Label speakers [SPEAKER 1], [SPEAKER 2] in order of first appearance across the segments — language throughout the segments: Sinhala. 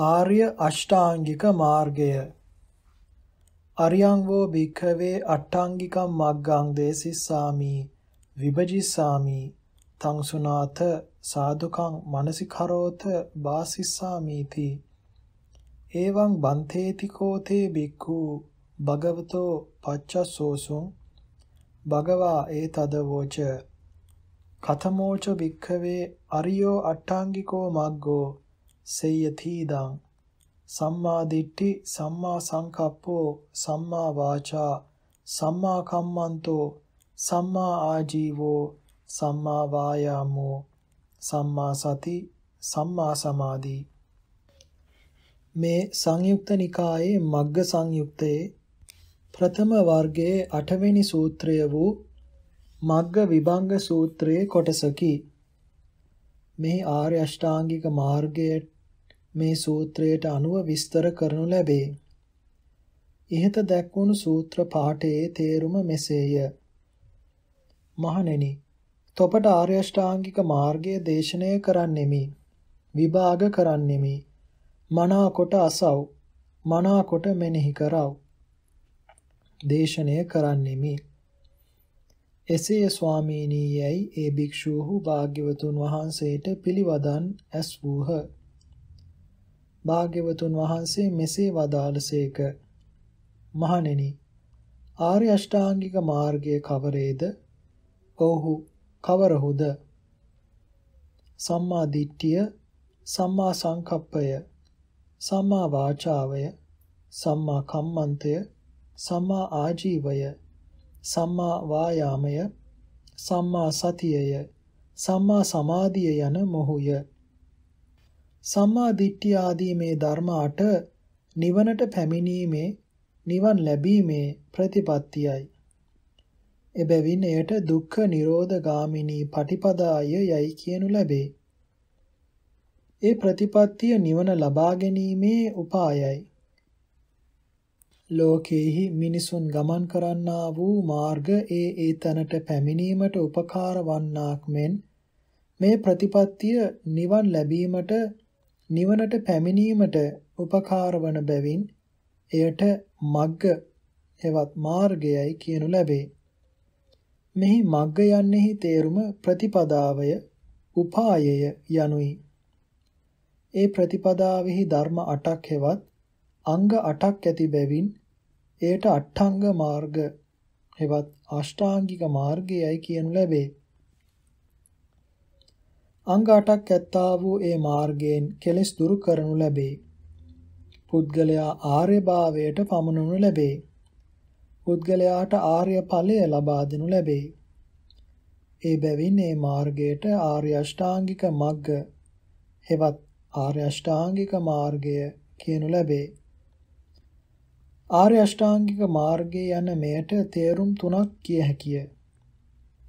[SPEAKER 1] ආර්ය අෂ්ටාංගික මාර්ගය අරියං වෝ භික්ඛවේ අට්ඨාංගිකම් මග්ගං දේසිස්සාමි විභජිස්සාමි තං සුනාත සාදුකං මනසිකරෝත වාසිස්සාමිති එවං බන්තේති කෝතේ බික්ඛු භගවතෝ පච්චසෝසුං භගවා ඒ තදවෝච කතමෝච භික්ඛවේ අරියෝ අට්ඨාංගිකෝ මග්ගෝ සේයතිදං සම්මා දිට්ඨි සම්මා සංකප්පෝ සම්මා වාචා සම්මා කම්මන්තෝ සම්මා ආජීවෝ සම්මා වායාමෝ සම්මා සති සම්මා සමාධි මේ සංයුක්ත නිකායේ මග්ග සංයුක්තයේ ප්‍රථම වර්ගයේ 8 වෙනි සූත්‍රය වූ මග්ග විභංග සූත්‍රයේ කොටසකි. මෙහි ආර්ය අෂ්ටාංගික මාර්ගයේ මේ සූත්‍රයට අනුව විස්තර කරනු ලැබේ. ইহත දැක්වුණු සූත්‍ර පාඨයේ තේරුම මෙසේය. මහණෙනි, තොපට ආර්ය ශ්‍රාංගික මාර්ගය දේශනය කරන්නෙමි. විභාග කරන්නෙමි. මනාකොට අසව්, මනාකොට මෙනෙහි කරව්. දේශනය කරන්නෙමි. එසේ ස්වාමීනි යයි ඒ භික්ෂූහු භාග්‍යවතුන් වහන්සේට පිළිවදන් ඇස් වූහ. භාග්‍යවතුන් වහන්සේ මෙසේ වදාළසේක. මහණෙනි ආර්ය අෂ්ටාංගික මාර්ගයේ කවරේද? ඔව්හු කවරහුද? සම්මා දිට්ඨිය, සම්මා සංකප්පය, සම්මා වාචාවය, සම්මා කම්මන්තය, සම්මා ආජීවය, සම්මා වායාමය, සම්මා සතියය, සම්මා සමාධිය යන මොහුය. සම්මා දිට්ඨිය ආදී මේ ධර්ම අට නිවනට පැමිණීමේ නිවන් ලැබීමේ ප්‍රතිපත්තියයි. එබැවින් එයට දුක්ඛ නිරෝධ ගාමිනී පටිපදාය යයි කියනු ලැබේ. ඒ ප්‍රතිපත්තිය නිවන ලබා ගැනීමේ උපායයි. ලෝකේහි මිනිසුන් ගමන් කරන්නා වූ මාර්ග ඒ ඒ තැනට පැමිණීමට උපකාර වන්නාක් මෙන් මේ ප්‍රතිපත්තිය නිවන් ලැබීමට නිවනට පැමිණීමට උපකාර වන බැවින් එයට මග්ග එවත් මාර්ගයයි කියනු ලැබේ. මෙහි මග්ග යන්නේහි තේරුම ප්‍රතිපදාවය, උපායය යනුයි. ඒ ප්‍රතිපදාවෙහි ධර්ම 8ක් හෙවත් අංග 8ක් ඇති බැවින් එයට අට්ඨංග මාර්ග හෙවත් අෂ්ටාංගික මාර්ගයයි කියනු ලැබේ. අංග 8ක් ඇත්තා වූ ඒ මාර්ගයෙන් කෙලෙස් දුරු කරනු ලැබේ. පුද්ගලයා ආර්යභාවයට පමුණුනු ලැබේ. පුද්ගලයාට ආර්ය ඵලය ලබා දෙනු ලැබේ. ඒ බැවින් මේ මාර්ගයට ආර්ය අෂ්ටාංගික මග්ග හෙවත් ආර්ය අෂ්ටාංගික මාර්ගය කියනු ලැබේ. ආර්ය අෂ්ටාංගික මාර්ගය යන මෙයට තේරුම් තුනක් කිය හැකිය.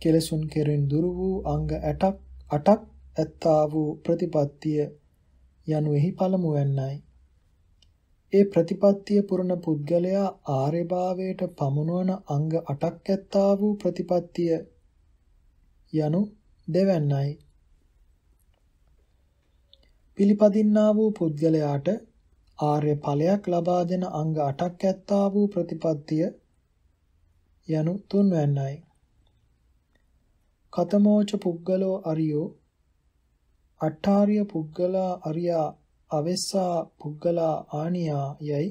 [SPEAKER 1] කෙලසුන් කෙරෙන් දුරු වූ අංග 8ක් ඇත්තා වූ ප්‍රතිපත්තිය යනුෙහි පළමුවන්නයි. ඒ ප්‍රතිපත්තිය පුරණ පුද්ගලයා ආර්යභාවයට පමුණුවන අංග 8ක් ඇත්තා වූ ප්‍රතිපත්තිය යනු දෙවන්නයි. පිළිපදින්නා වූ පුද්ගලයාට ආර්ය ඵලයක් ලබා දෙන අංග 8ක් ඇත්තා වූ ප්‍රතිපත්තිය යනු තුන්වැන්නයි. කතමෝච පුද්ගලෝ අරියෝ අට්ඨාරිය පුද්ගලා අරියා අවස්සා පුද්ගලා ආනියා යයි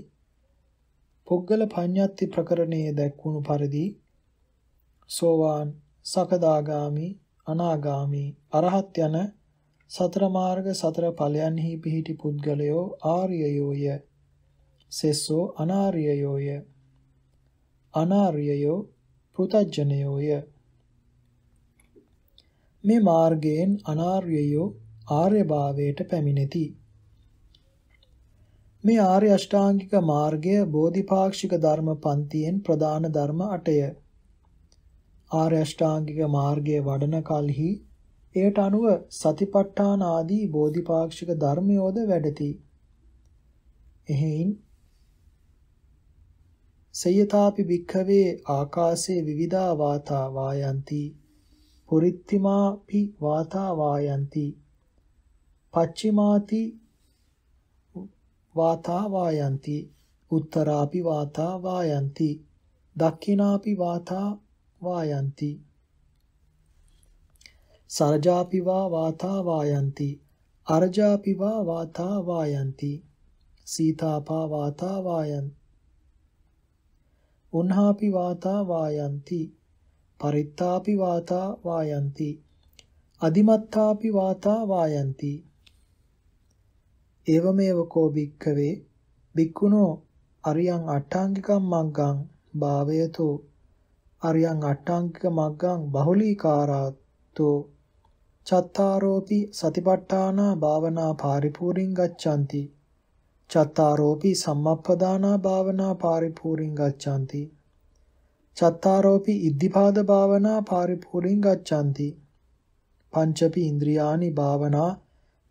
[SPEAKER 1] පුද්ගල පඤ්ඤාති ප්‍රකරණයේ දැක්වුණු පරිදි සෝවාන් සකදාගාමි අනාගාමි අරහත් යන සතර මාර්ග සතර ඵලයන්හි පිහිටි පුද්ගලයෝ ආර්යයෝය සෙස්සෝ අනාර්යයෝය අනාර්යයෝ පෘතජ්ජනයෝය මේ මාර්ගයෙන් අනාර්යයෝ ආර්යභාවයට පැමිණෙති. මේ ආර්ය අෂ්ටාංගික මාර්ගය බෝධිපාක්ෂික ධර්ම පන්තියෙන් ප්‍රධාන ධර්ම 8ය. ආර්ය අෂ්ටාංගික මාර්ගය වඩන කලෙහි එයට අනුව සතිපට්ඨාන ආදී බෝධිපාක්ෂික ධර්මයෝද වැඩති. එහෙයින් සයතාපි භික්ඛවේ ආකාසේ විවිධා වාතා වායන්ති පුරිත්තිමාපි වාතා වායන්ති පච්චිමාති වාතා වායන්ති උත්තරාපි වාතා වායන්ති දක්ඛිනාපි වාතා වායන්ති සරජාපි වා වාතා වායන්ති අරජාපි වා වාතා වායන්ති සීතාපා වාතා වායන්ති උන්හාපි වාතා වායන්ති පරිත්තාපි වාතා වායන්ති අදිමත්තාපි වාතා වායන්ති ඒවමේව කෝ භික්ඛවේ භික්ඛුනෝ අරියං අට්ඨාංගිකම් මග්ගං භාවයතු අරියං අට්ඨාංගික මග්ගං බහුලීකාරාතෝ චත්තාරෝපි සතිපට්ඨානා භාවනා පාරිපූර්ණං ගච්ඡanti චත්තාරෝපි සම්මප්පදානා භාවනා පාරිපූර්ණං ගච්ඡanti චත්තාරෝපි ඉද්ධිපාද භාවනා පාරිපූර්ණං ගච්ඡanti පංචපි ඉන්ද්‍රියානි භාවනා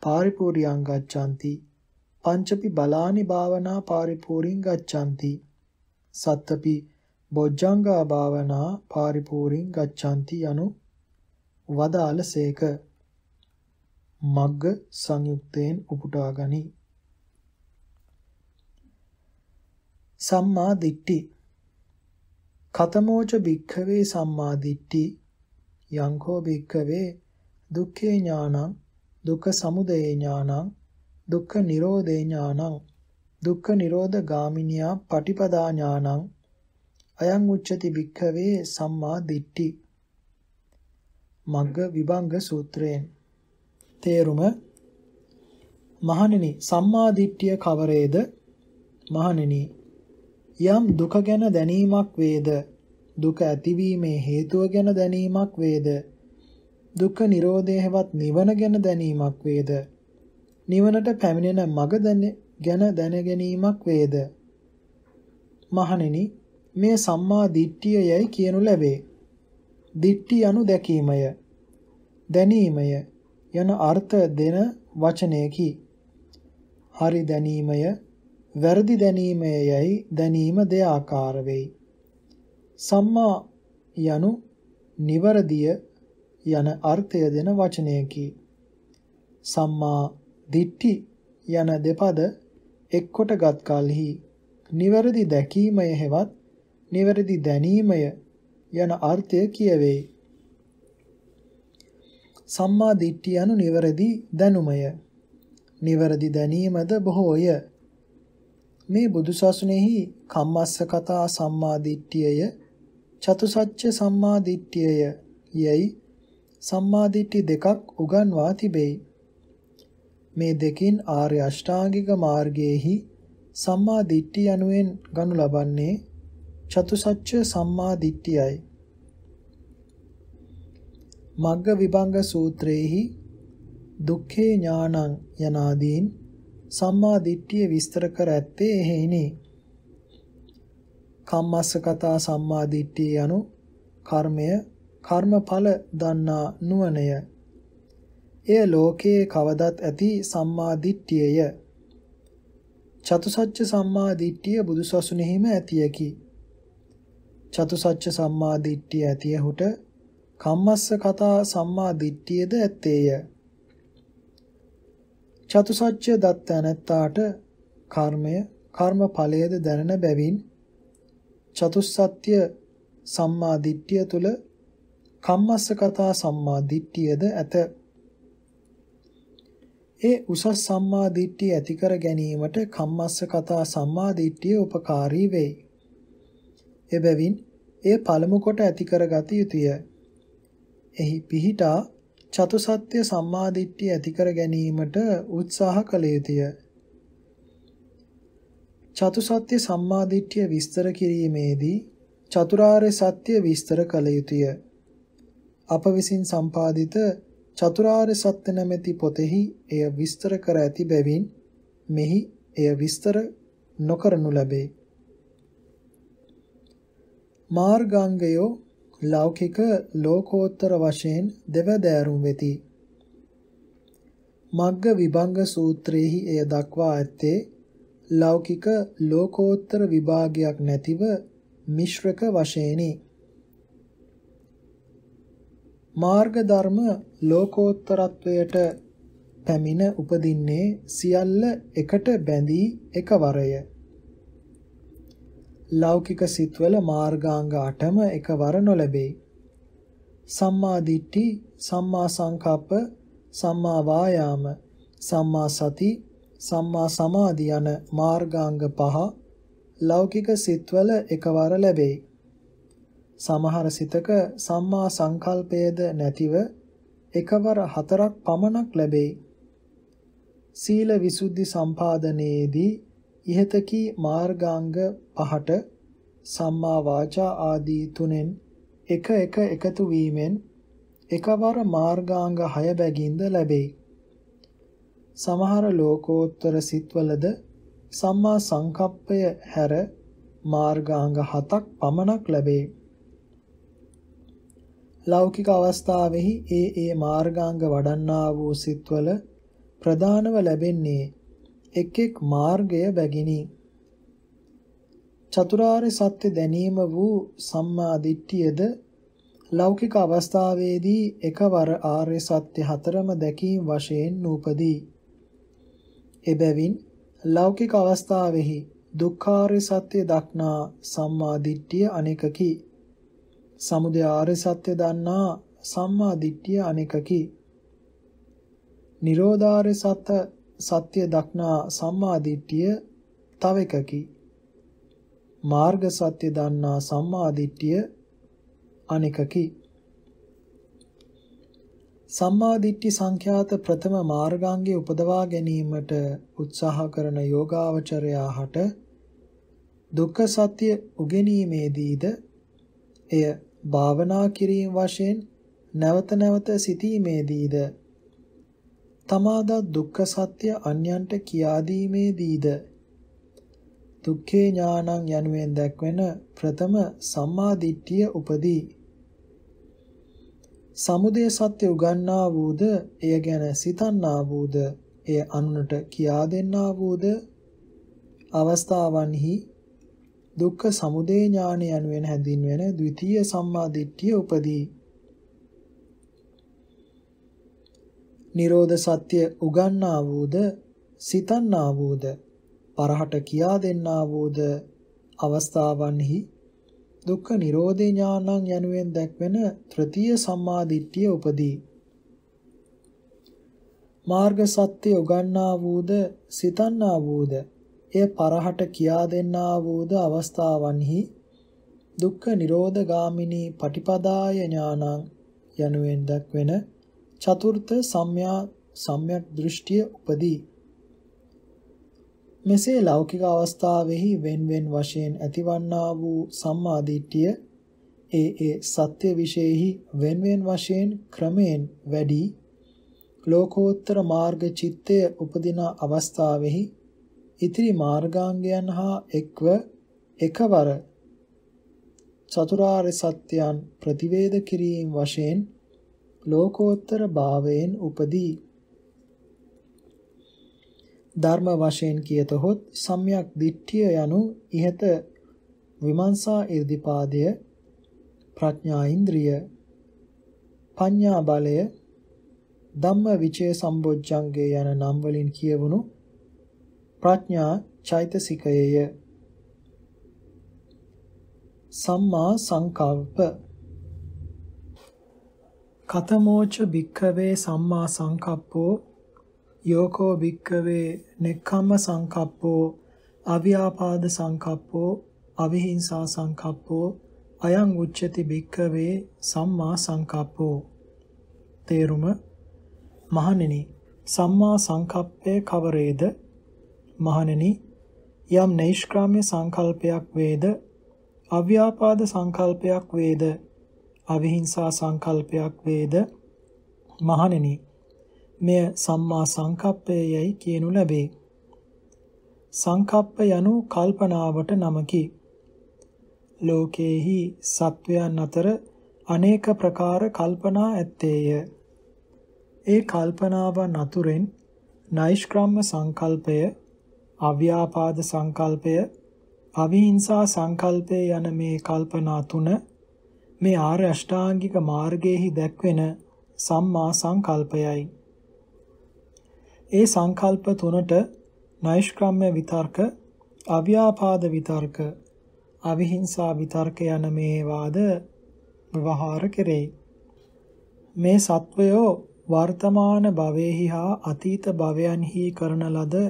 [SPEAKER 1] පාරිපූර්ණං ගච්ඡanti පංචපි බලානි භාවනා පාරිපූර්ණං ගච්ඡanti සත්තපි බොජ්ජංගා භාවනා පාරිපූර්ණං ගච්ඡanti යනු වදාළසේක මග්ග සංයුක්තයෙන් උපුටාගනි සම්මා දිට්ඨි කතමෝච භික්ඛවේ සම්මා දිට්ඨි යංකෝ භික්ඛවේ දුක්ඛේ ඥානං දුක්ඛ සමුදය ඥානං දුක්ඛ නිරෝධේ ඥානං දුක්ඛ නිරෝධ ගාමිනියා පටිපදා ඥානං අයං උච්චති භික්ඛවේ සම්මා දිට්ඨි මග්ග විභංග සූත්‍රයෙන් තේරුම මහණෙනි සම්මා දිට්ඨිය කවරේද මහණෙනි යම් දුක ගැන දැනීමක් වේද දුක ඇතිවීමේ හේතුව ගැන දැනීමක් වේද දුක්ඛ නිරෝධය හෙවත් නිවන ගැන දැනීමක් වේද නිවනට පැමිණෙන මඟ ගැන දැන ගැනීමක් වේද මහණෙනි මේ සම්මා දිට්ඨිය යයි කියනු ලැබේ දිට්ඨි anu දැකීමය දැනීමය යන අර්ථ දෙන වචනයකි හරි දැනීමය වැරදි දැනීමය යයි දැනීම දෙආකාර වෙයි සම්මා යනු නිවරදිය යන අර්ථය දෙන වචනයකි. සම්මා දිට්ඨි යන දෙපද එක්කොටගත් කලෙහි නිවැරදි දැකීමය හෙවත් නිවැරදි දැනීමය යන අර්ථය කියවේ. සම්මා දිට්ඨිය anu නිවැරදි දැනුමය. නිවැරදි දැනීමද බොහෝය. මේ බුදුසසුනේහි කම්මස්ස කතා සම්මා දිට්ඨියය චතුසත්‍ය සම්මා දිට්ඨියය යයි සම්මාදිට්ඨි දෙකක් උගන්වා තිබෙයි. මේ දෙකින් ආර්ය අෂ්ටාංගික මාර්ගයේහි සම්මා දිට්ඨිය යනුවෙන් ගනු ලබන්නේ චතුසත්‍ය සම්මා දිට්ඨියයි. මග්ග විභංග සූත්‍රයේහි දුක්ඛේ ඥානං යනාදීන් සම්මා දිට්ඨිය විස්තර කර ඇත්තේ එහෙයිනි. කම්මස්ස කතා සම්මා දිට්ඨිය යනු කර්මය කර්මඵල දන්නා නුවණය. එය ලෝකයේ කවදත් ඇති සම්මා දිට්ඨියය. චතුසත්‍ය සම්මා දිට්ඨිය බුදුසසුනේහිම ඇතියකි. චතුසත්‍ය සම්මා දිට්ඨිය ඇතියහුට කම්මස්ස කතා සම්මා දිට්ඨියද ඇත්තේය. චතුසත්‍ය දත්තනත්තාට කර්මය කර්ම ඵලයේද දැනන බැවින් චතුස්සත්‍ය සම්මා දිට්ඨිය තුල කම්මස්ස කතා සම්මා දිට්ඨියද ඇත. ඒ උසස් සම්මා දිට්ඨිය ඇති කර ගැනීමට කම්මස්ස කතා සම්මා දිට්ඨිය උපකාරී වෙයි. එබැවින් එය පළමු කොට ඇති කරගත යුතුය. එහි පිහිටා චතුසත්‍ය සම්මා දිට්ඨිය ඇති කර ගැනීමට උත්සාහ කළ යුතුය. චතුසත්‍ය සම්මා දිට්ඨිය විස්තර කිරීමේදී චතුරාර්ය සත්‍ය විස්තර කළ යුතුය. අප විසින් සම්පාදිත චතුරාර්ය සත්‍ය නැමැති පොතෙහි එය විස්තර කර ඇති බැවින් මෙහි එය විස්තර නොකරනු ලැබේ. මාර්ගාංගයෝ ලෞකික ලෝකෝත්තර වශයෙන් දෙවදෑරුම් වෙති. මග්ග විභංග සූත්‍රයේහි එය දක්වා ඇත්තේ ලෞකික ලෝකෝත්තර විභාගයක් නැතිව මිශ්‍රක වශයෙනි. මාර්ග ධර්ම ලෝකෝත්තරත්වයට පැමිණ උපදින්නේ සියල්ල එකට බැඳී එකවරය. ලෞකික සිත්වල මාර්ගාංග 8ම එකවර නොලැබේ. සම්මා දිට්ඨි, සම්මා සංකප්ප, සම්මා වායාම, සම්මා සති, සම්මා සමාධි යන මාර්ගාංග පහ ලෞකික සිත්වල එකවර ලැබේ. සමහර සිතක සම්මා සංකල්පයේද නැතිව එකවර හතරක් පමණක් ලැබෙයි. සීල විසුද්ධි සම්පාදනයේදී ইহත කී මාර්ගාංග පහට සම්මා වාචා ආදී තුනෙන් එක එක එකතු වීමෙන් එකවර මාර්ගාංග 6 බැගින්ද ලැබෙයි. සමහර ලෝකෝත්තර සිත්වලද සම්මා සංකප්පය හැර මාර්ගාංග 7ක් පමණක් ලැබේ. ලෞකික අවස්ථාවෙහි ඒ ඒ මාර්ගාංග වඩන්නා වූ සිත්වල ප්‍රධානව ලැබෙන්නේ එක් එක් මාර්ගය බැගිනි. චතුරාර්ය සත්‍ය දැනීම වූ සම්මා දිට්ඨියද ලෞකික අවස්ථාවේදී එකවර ආර්ය සත්‍ය හතරම දැකීම වශයෙන් නූපදී. එබැවින් ලෞකික අවස්ථාවෙහි දුක්ඛාර්ය සත්‍ය දක්නා සම්මා දිට්ඨිය අනෙකකි. සමුදය ආර්ය සත්‍ය දන්නා සම්මා දිට්ඨිය අනෙකකි. නිරෝධාර්ය සත සත්‍ය දක්නා සම්මා දිට්ඨිය තව එකකි. මාර්ග සත්‍ය දන්නා සම්මා දිට්ඨිය අනෙකකි. සම්මා දිට්ඨි සංඛ්‍යාත ප්‍රථම මාර්ගාංගයේ උපදවා ගැනීමට උත්සාහ කරන යෝගාවචරයාට දුක්ඛ සත්‍ය උගෙනීමේදීද එය භාවනා කිරීම වශයෙන් නැවත නැවත සිටීමේදීද තමාදා දුක්ඛ සත්‍ය අන්‍යන්ට කියා දීමේදීද දුක්ඛේ ඥානං යනුවෙන් දැක්වෙන ප්‍රථම සම්මා දිට්ඨිය උපදී. සමුදය සත්‍ය උගන්නා වූද, එය ගැන සිතන්නා වූද, එය අනුනට කියා දෙන්නා වූද අවස්ථාවන්හි දුක්ඛ සමුදය ඥාන යනුවෙන් හැඳින්වෙන ද්විතීය සම්මා දිට්ඨිය උපදී. නිරෝධ සත්‍ය උගන්නා වූද සිතන්නා වූද පරහට කියා දෙන්නා වූද අවස්ථාවන්හි දුක්ඛ නිරෝධේ ඥානං යනුවෙන් දැක්වෙන තෘතීය සම්මා දිට්ඨිය උපදී. මාර්ග සත්‍ය උගන්නා වූද සිතන්නා වූද එය පරහට කියා දෙන්නා වූද අවස්ථාවන්හි දුක්ඛ නිරෝධ ගාමිනී පටිපදාය ඥානං යනුවෙන් දක්වන චතුර්ථ සම්‍යා සම්‍යක් දෘෂ්ටිය උපදී. මෙසේ ලෞකික අවස්ථාවෙහි වෙන්වෙන් වශයෙන් ඇතිවන්නා වූ සම්මා දිට්ඨිය ඒ ඒ සත්‍ය විශේෂෙහි වෙන්වෙන් වශයෙන් ක්‍රමයෙන් වැඩි ලෝකෝත්තර මාර්ග චිත්තය උපදින අවස්ථාවෙහි ඉතිරි මාර්ගාංගයන් හා එක්ව එකවර චතුරාර්ය සත්‍යයන් ප්‍රතිවේද කිරීම වශයෙන් ලෝකෝත්තර භාවයෙන් උපදී ධර්ම වශයෙන් කියතොත් සම්‍යක් දිට්ඨිය යනු ইহත විමර්ශා irdipaදය ප්‍රඥා ඉන්ද්‍රිය පඤ්ඤා බලය ධම්ම විචේ සම්බොජ්ජංගේ යන නම් වලින් කියවුණු ප්‍රඥා චෛතසිකයය. සම්මා සංකල්ප කතමෝච භික්ඛවේ සම්මා සංකප්පෝ යෝකෝ භික්ඛවේ නෙක්ඛම්ම සංකප්පෝ අව්‍යාපාද සංකප්පෝ අවිහිංසා සංකප්පෝ අයං උච්චති භික්ඛවේ සම්මා සංකප්පෝ තේරුම මහණෙනි සම්මා සංකප්පය කවරේද මහණෙනි යම් නෛෂ්ක්‍රාම්‍ය සංකල්පයක් වේද අව්‍යාපාද සංකල්පයක් වේද අවිහිංසා සංකල්පයක් වේද මහණෙනි මෙය සම්මා සංකප්පයයි කියනු ලැබේ සංකප්ප යනු කල්පනාවට නමකි ලෝකේහි සත්වයන් අතර අනේක ප්‍රකාර කල්පනා ඇත්තේය ඒ කල්පනාවන් අතුරෙන් නෛෂ්ක්‍රම්ම සංකල්පය අව්‍යාපාද සංකල්පය, අවිහිංසා සංකල්පය යන මේ කල්පනා තුන මේ ආර්ය අෂ්ටාංගික මාර්ගයේහි දැක්වෙන සම්මා සංකල්පයයි. ඒ සංකල්ප තුනට නෛෂ්ක්‍රම්‍ය විතර්ක, අව්‍යාපාද විතර්ක, අවිහිංසා විතර්ක යන මේ වාද ව්‍යවහාර කෙරේ. මේ සත්වයෝ වර්තමාන භවයේහි හා අතීත භවයන්හි කරන ලද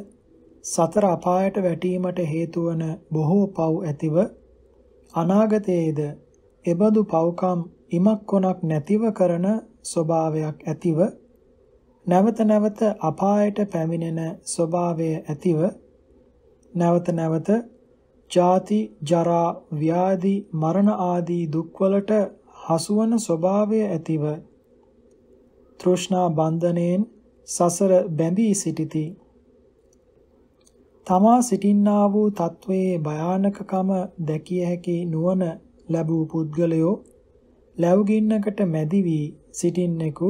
[SPEAKER 1] සතර අපායට වැටීමට හේතු වන බොහෝ පව් ඇතිව අනාගතයේද එබඳු පව්කම් ඉමක් කොනක් නැතිව කරන ස්වභාවයක් ඇතිව නැවත නැවත අපායට පැමිණෙන ස්වභාවය ඇතිව නැවත නැවත ජාති ජරා ව්‍යාධි මරණ ආදී දුක්වලට හසුවන ස්වභාවය ඇතිව තෘෂ්ණා බන්ධණයෙන් සසර බැඳී සිටිති තමා සිටින්නා වූ තත්වයේ භයානකකම දැකිය හැකි නුවණ ලැබූ පුද්ගලයෝ ලැබුගින්නකට මැදි වී සිටින්නෙකු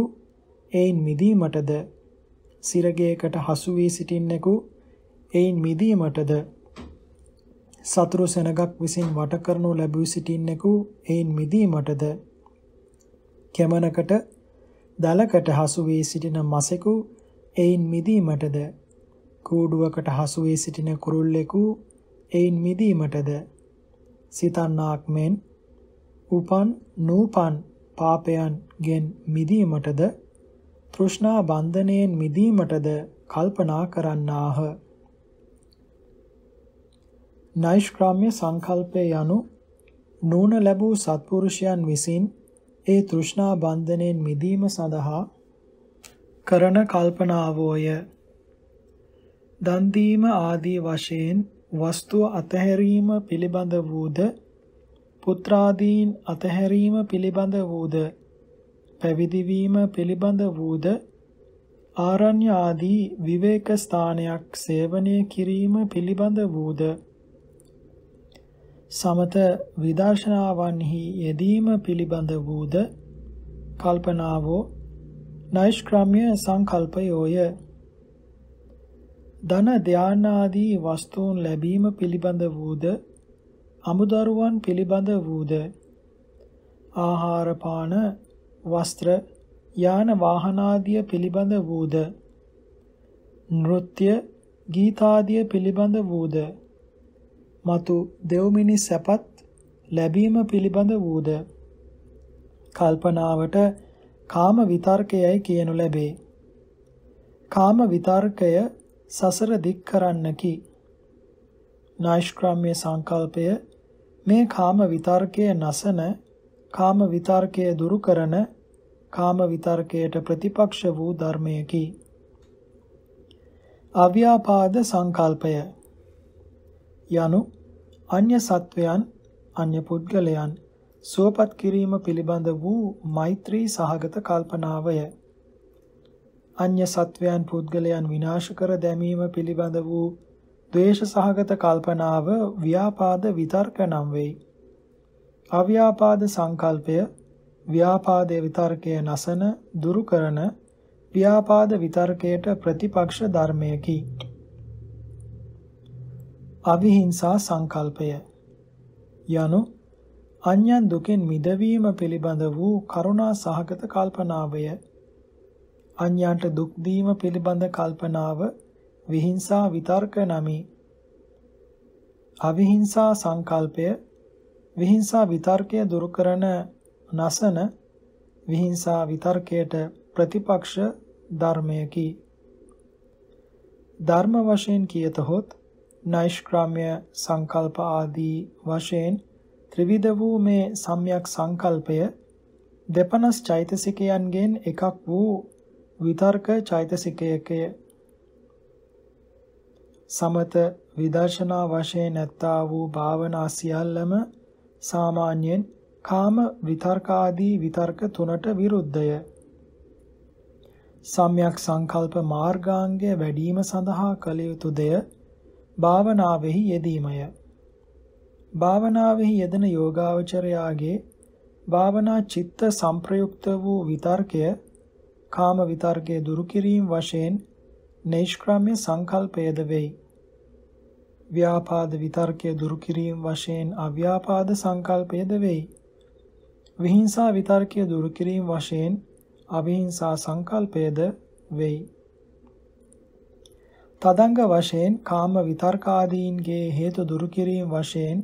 [SPEAKER 1] එයින් මිදීමටද සිරගයකට හසු වී සිටින්නෙකු එයින් මිදීමටද සතුරු සෙනගක් විසින් වට කරනු ලැබී සිටින්නෙකු එයින් මිදීමටද කැමනකට දලකට හසු වී සිටින මසෙකු එයින් මිදීමටද කූඩුවකට හසු වී සිටින කුරුල්ලෙකු එයින් මිදීමටද සිතන්නාක් මෙන් උපන් නූපන් පාපයන්ගෙන් මිදීමටද තෘෂ්ණා බන්ධනයෙන් මිදීමටද කල්පනා කරන්නාහ. නෛෂ්ක්‍රාම්‍ය සංකල්පය යනු නූන ලැබූ සත්පුරුෂයන් විසින් ඒ තෘෂ්ණා බන්ධනයෙන් මිදීම සඳහා කරන කල්පනාවෝය. දන් දීම ආදී වශයෙන් වස්තුව අතහැරීම පිළිබඳ වූද පුත්‍රාදීන් අතහැරීම පිළිබඳ වූද පැවිදි වීම පිළිබඳ වූද ආරණ්‍ය ආදී විවේක ස්ථානයක් සේවනය කිරීම පිළිබඳ වූද සමත විදර්ශනාවන්හි යෙදීම පිළිබඳ වූද කල්පනාවෝ නෛෂ්ක්‍රම්‍ය සංකල්පයෝය ධන ධානාදී වස්තුන් ලැබීම පිළිබඳ වූද අමුදරුවන් පිළිබඳ වූද ආහාර පාන වස්ත්‍ර යාන වාහනාදිය පිළිබඳ වූද නෘත්‍ය ගීතාදිය පිළිබඳ වූද මතු දෙව්මිනි සැපත් ලැබීම පිළිබඳ වූද කල්පනාවට කාම විතර්කයයි කියනු ලැබේ කාම විතර්කය සසර දික් කරන්නකි. නෛෂ්ක්‍රාම්‍ය සංකල්පය මේ කාම විතර්කය නැසන කාම විතර්කය දුරු කරන කාම විතර්කයට ප්‍රතිපක්ෂ වූ ධර්මයකි. අව්‍යාපාද සංකල්පය යනු අන්‍ය සත්වයන් අන්‍ය පුද්ගලයන් සුවපත් කිරීම පිළිබඳ වූ මෛත්‍රී සහගත කල්පනාවය. අන්‍ය සත්වයන් පුද්ගලයන් විනාශ කර දැමීම පිළිබඳ වූ ද්වේෂ සහගත කල්පනාව ව්‍යාපාද විතර්ක නම් වෙයි. අව්‍යාපාද සංකල්පය ව්‍යාපාද විතර්කය නසන දුරු කරන ව්‍යාපාද විතර්කයට ප්‍රතිපක්ෂ ධර්මයකි. අවිහිංසා සංකල්පය යනු අන්‍යන් දුකෙන් මිදවීම පිළිබඳ වූ කරුණා සහගත කල්පනාවය අන්‍යයන්ට දුක් දීම පිළිබඳ කල්පනාව විහිංසා විතර්ක නමි. අවිහිංසා සංකල්පය විහිංසා විතර්කය දුරු කරන නසන විහිංසා විතර්කයට ප්‍රතිපක්ෂ ධර්මයකි. ධර්ම වශයෙන් කියතහොත් නෛෂ්ක්‍රාම්‍ය සංකල්ප ආදී වශයෙන් ත්‍රිවිධ වූ මේ සම්්‍යක් සංකල්පය දෙපනස් චෛතසිකයන්ගෙන් එකක් වූ විතර්ක චෛතසිකයකය සමත විදර්ශනා වශයෙන් නැත්තා වූ භාවනා සියල්ලම සාමාන්‍යයෙන් කාම විතර්කාදී විතර්ක තුනට විරුද්ධය සම්‍යක් සංකල්ප මාර්ගාංගය වැඩිම සඳහා කළ යුතු දෙය භාවනාවෙහි යෙදීමය භාවනාවෙහි යෙදෙන යෝගාවචරයාගේ භාවනා චිත්ත සංප්‍රයුක්ත වූ විතර්කය කාම විතර්කයේ දුරු කිරීම වශයෙන් නෛෂ්ක්‍රාම්‍ය සංකල්පයද වෙයි. ව්‍යාපාද විතර්කයේ දුරු කිරීම වශයෙන් අව්‍යාපාද සංකල්පයද වෙයි. විහිංසා විතර්කයේ දුරු කිරීම වශයෙන් අවිහිංසා සංකල්පයද වෙයි. තදංග වශයෙන් කාම විතර්කාදීන්ගේ හේතු දුරු කිරීම වශයෙන්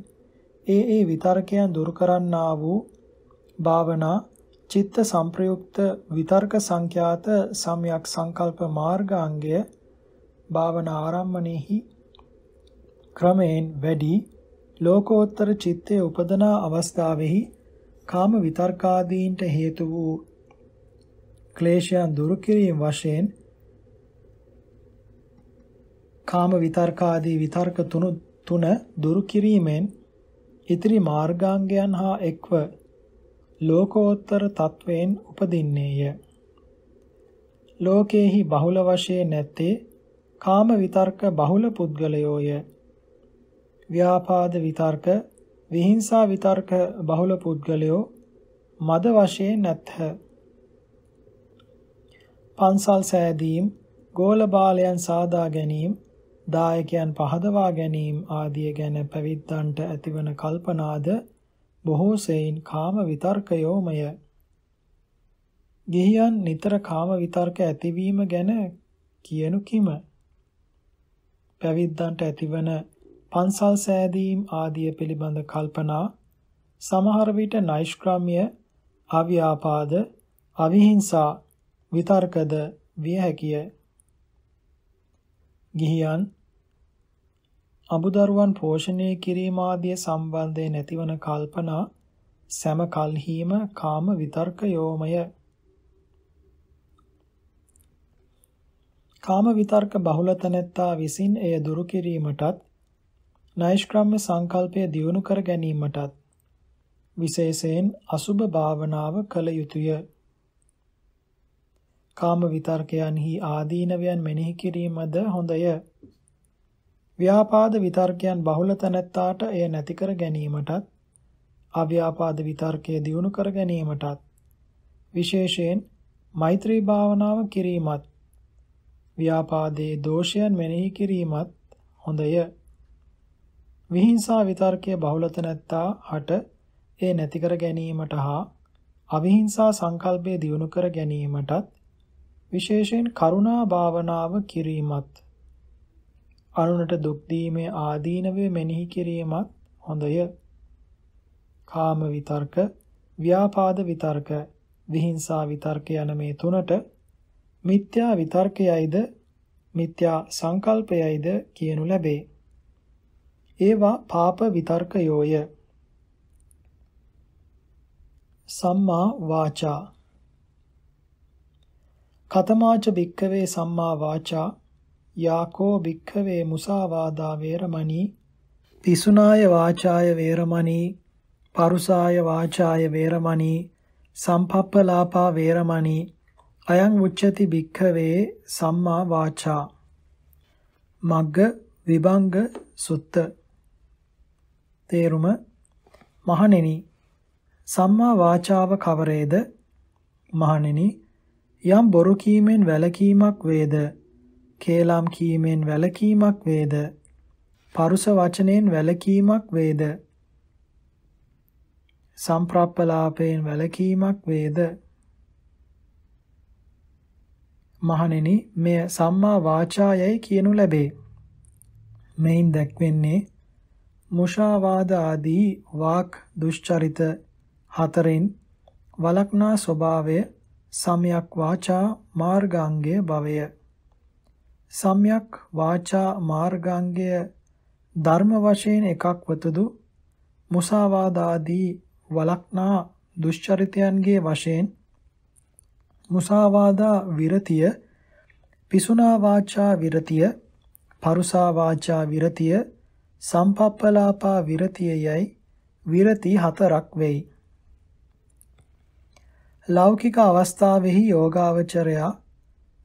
[SPEAKER 1] ඒ ඒ විතර්කයන් දුරු කරන්නා වූ භාවනා චිත්ත සංප්‍රයුක්ත විතර්ක සංඛ්‍යාත සම්‍යක් සංකල්ප මාර්ගාංගය භාවනා ආරම්මණයෙහි ක්‍රමයෙන් වැඩි ලෝකෝත්තර චිත්තයේ උපදන අවස්ථාවෙහි කාම විතර්කාදීන්ට හේතු වූ ක්ලේශයන් දුරු කිරීම වශයෙන් කාම විතර්කාදී විතර්ක තුන දුරු කිරීමෙන් ඉතිරි මාර්ගාංගයන් හා එක්ව ලෝකෝත්තර තත්වයෙන් උපදින්නේය. ලෝකේහි බහුල වශයෙන් නැත්තේ කාම විතර්ක බහුල පුද්ගලයෝය. ව්‍යාපාද විතර්ක, විහිංසා විතර්ක බහුල පුද්ගලයෝ මද වශයෙන් නැත්හ. පන්සල් සෑදීම්, ගෝල බාලයන් සාදා ගැනීම, දායකයන් පහදවා ගැනීම ආදිය ගැන පැවිද්දන්ට ඇතිවන කල්පනාද බොහෝ සෙයින් කාම විතර්කයෝමය. ගිහියන් නිතර කාම විතර්ක ඇතිවීම ගැන කියනු කිම? පැවිද්දන්ට ඇතිවන පන්සල් සෑදීම් ආදිය පිළිබඳ කල්පනා සමහර විට නෛෂ්ක්‍රම්‍ය අව්‍යාපාද අවිහිංසා විතර්කද විය හැකිය. ගිහියන් අමුදරුවන් පෝෂණය කිරීම ආදී සම්බන්ධයෙන් ඇතිවන කල්පනා සෑම කල්හිම කාම විතර්ක යෝමය. කාම විතර්ක බහුලතනත්තා විසින් එය දුරු කිරීමටත් නෛෂ්ක්‍රම්‍ය සංකල්පය දියුණු කර ගැනීමටත් විශේෂයෙන් අසුභ භාවනාව කළ යුතුය. කාම විතර්කයන්හි ආදීනවයන් මෙනෙහි කිරීමද හොඳය. ව්‍යාපාද විතර්කයන් බහුල තැනැත්තාට එය නැති කර ගැනීමටත් අව්‍යාපාද විතර්කය දියුණු කර ගැනීමටත් විශේෂයෙන් මෛත්‍රී භාවනාව කිරීමත් ව්‍යාපාදයේ දෝෂයන් මෙනෙහි කිරීමත් හොඳය. විහිංසා විතර්කය බහුලත නැත්තා හට ඒ නැති කර ගැනීමට හා අවිහිංසා සංකල්පය දියුණු කර ගැනීමටත් විශේෂයෙන් කරුණා භාවනාව කිරීමත් අනුනට දුක් දීමේ ආදීනවේ මෙනෙහි කිරීමත් හොඳය. කාම විතර්ක, ව්‍යාපාද විතර්ක, විහිංසා විතර්ක යන මේ තුනට මිත්‍යා විතර්කයයිද මිත්‍යා සංකල්පයයිද කියනු ලැබේ. ඒවා පාප විතර්කයෝය. සම්මා වාචා කතමාච භික්කවේ සම්මා වාචා යාකෝ භික්ඛවේ මුසාවාදා වේරමණී තිසුනාය වාචාය වේරමණී පරුසාය වාචාය වේරමණී සම්පප්පලාපා වේරමණී අයං උච්චති භික්ඛවේ සම්මා වාචා මග්ග විභංග සුත්ත තේරුම මහණෙනි සම්මා වාචාව කවරේද මහණෙනි යම් බොරු කීමෙන් වැළකීමක් වේද කේලම් කීමෙන් වැළකීමක් වේද පරුස වචනෙන් වැළකීමක් වේද සම්ප්‍රප්පලාපයෙන් වැළකීමක් වේද මහණෙනි මෙය සම්මා වාචායයි කියනු ලැබේ මෙයින් දැක්වෙන්නේ මුෂාවාද ආදී වාක් දුෂ්චරිත හතරෙන් වලක්නා ස්වභාවය සමයක් වාචා මාර්ගාංගය භවය සම්‍යක් වාචා මාර්ගාංගය ධර්ම වශයෙන් එකක් වතදු මුසාවාද ආදී වලක්නා දුෂ්චරිතයන්ගේ වශයෙන් මුසාවාදා විරතිය පිසුනා වාචා විරතිය පරුසා වාචා විරතිය සම්පප්පලාපා විරතිය යයි විරති හතරක් වෙයි ලෞකික අවස්ථාවෙහි යෝගාවචරයා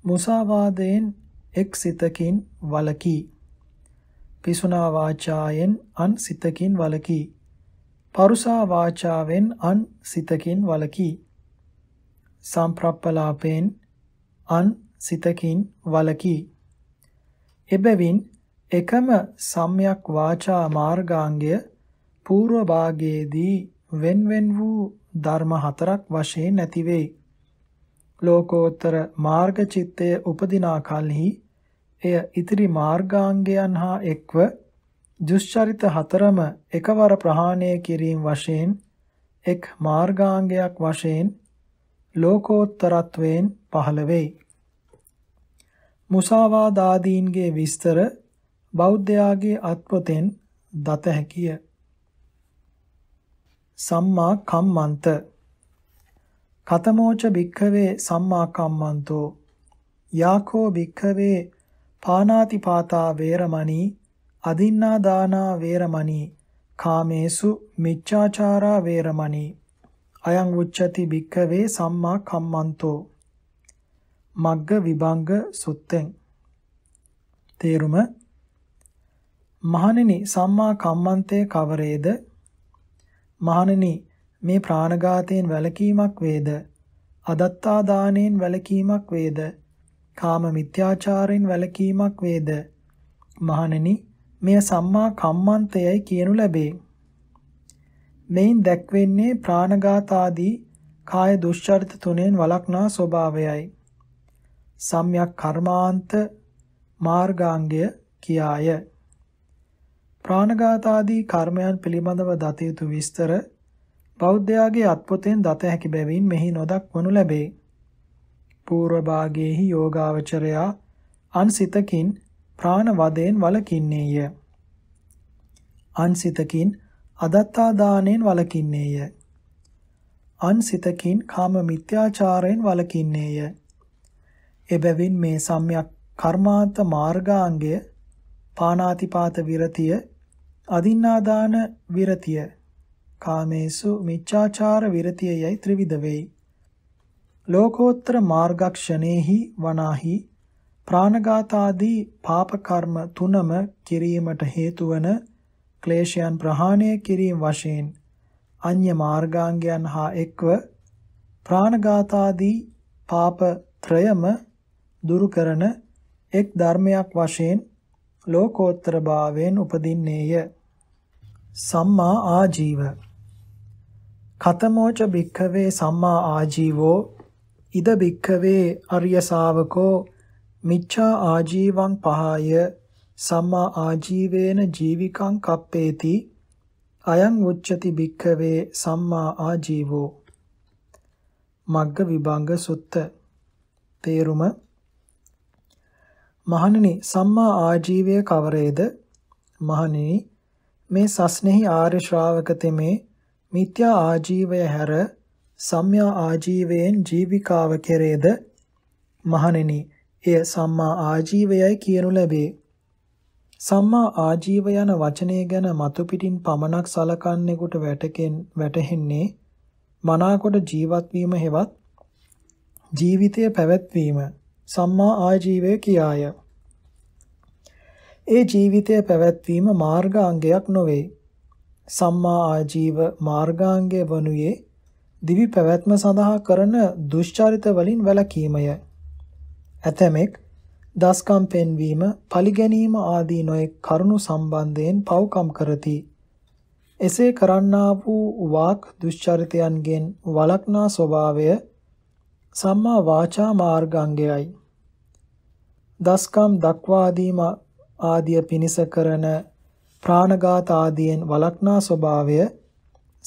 [SPEAKER 1] මුසාවාදයෙන් එක් සිතකින් වලකී. පිසුනා වාචායෙන් අන් සිතකින් වලකී. පරුසා වාචාවෙන් අන් සිතකින් වලකී. සම්ප්‍රප්පලාපෙන් අන් සිතකින් වලකී. එබැවින් එකම සම්්‍යක් වාචා මාර්ගාංගය పూర్ව භාගයේදී වෙන්වෙන් වූ ධර්ම හතරක් වශයෙන් නැති වේ. ලෝකෝත්තර මාර්ග චිත්තය උපදිනා කලෙහි එය ඉතිරි මාර්ගාංගයන් හා එක්ව දුෂ්චරිත හතරම එකවර ප්‍රහාණය කිරීම වශයෙන් එක් මාර්ගාංගයක් වශයෙන් ලෝකෝත්තරත්වයෙන් පහළ වෙයි. මුසාවාදාදීන්ගේ විස්තර බෞද්ධයාගේ අත්පොතෙන් දත හැකිය. සම්මා කම්මන්ත කතමෝච භික්ඛවේ සම්මා කම්මන්තෝ යාකෝ භික්ඛවේ පානාති පාතා වේරමණී අදින්නා දානා වේරමණී කාමේසු මිච්ඡාචාරා වේරමණී අයං උච්චති භික්ඛවේ සම්මා කම්මන්තෝ මග්ග විභංග සුත්තෙන් තේරුම මහණෙනි සම්මා කම්මන්තේ කවරේද මහණෙනි මේ ප්‍රාණඝාතයෙන් වැළකීමක් වේද අදත්තා දාණයෙන් වැළකීමක් වේද කාම මිත්‍යාචාරයෙන් වැළකීමක් වේද? මහණෙනි, මෙය සම්මා කම්මන්තයයි කියනු ලැබේ. මෙයින් දැක්වෙන්නේ ප්‍රාණඝාත ආදී කාය දුෂ්චරිත තුනෙන් වළක්නා ස්වභාවයයි. සම්‍යක් කර්මාන්ත මාර්ගාංගය කියාය. ප්‍රාණඝාත ආදී කර්මයන් පිළිබඳව දත යුතු විස්තර බෞද්ධයාගේ අත්පොතෙන් දත හැකි බැවින් මෙහි නොදක්වනු ලැබේ. පූර්ව භාගයේහි යෝගාවචරයා අන්සිතකින් ප්‍රාණවදයෙන් වලකින්නේය. අන්සිතකින් අදත්තාදානෙන් වලකින්නේය. අන්සිතකින් කාම මිත්‍යාචාරයෙන් වලකින්නේය. එබැවින් මේ සම්්‍යක් කර්මාන්ත මාර්ගාංගය පාණාතිපාත විරතිය අදින්නාදාන විරතිය කාමේසු මිච්ඡාචාර විරතියයි ත්‍රිවිධ වෙයි. ලෝකෝත්තර මාර්ගක්ෂණේහි වනාහි ප්‍රාණඝාතාදී පාප කර්ම තුනම කිරීමට හේතු වන ක්ලේශයන් ප්‍රහාණය කිරීම වශයෙන් අන්‍ය මාර්ගාංගයන් හා එක්ව ප්‍රාණඝාතාදී පාප ත්‍රයම දුරු කරන එක් ධර්මයක් වශයෙන් ලෝකෝත්තර භාවයෙන් උපදින්නේය සම්මා ආජීව කතමෝච භික්ඛවේ සම්මා ආජීවෝ ඉද බික්කවේ අරිය ශාවකෝ මිච්ඡා ආජීවං පහාය සම්මා ආජීවේන ජීවිකං කප්පේති අයං උච්චති බික්කවේ සම්මා ආජීවෝ මග්ග විභංග සුත්ත තේරුම මහණෙනි සම්මා ආජීවය කවරේද මහණෙනි මේ සස්නෙහි ආර්ය ශ්‍රාවක තෙමේ මිත්‍යා ආජීවය හැර සම්‍යා ආජීවයෙන් ජීවිකාව කෙරේද මහණෙනි එය සම්මා ආජීවයයි කියනු ලැබේ සම්මා ආජීව යන වචනය ගැන මතු පිටින් පමණක් සලකන්නෙකුට වැටකෙන් වැටහෙන්නේ මනාකොට ජීවත් වීම හෙවත් ජීවිතය පැවැත්වීම සම්මා ආජීවය කියාය ඒ ජීවිතය පැවැත්වීම මාර්ගාංගයක් නොවේ සම්මා ආජීව මාර්ගාංගය වනුයේ දිවි පැවැත්ම සඳහා කරන දුෂ්චරිත වලින් වැළකීමය. ඇතැමෙක් දස්කම් පෙන්වීම, පලිගැනීම ආදී නොයෙක් කරුණු සම්බන්ධයෙන් පව්කම් කරති. එසේ කරන්නා වූ වාක් දුෂ්චරිතයන්ගෙන් වළක්නා ස්වභාවය සම්මා වාචා මාර්ගාංගයයි. දස්කම් දක්වාදීම ආදිය පිනිස කරන ප්‍රාණඝාත ආදීන් වළක්නා ස්වභාවය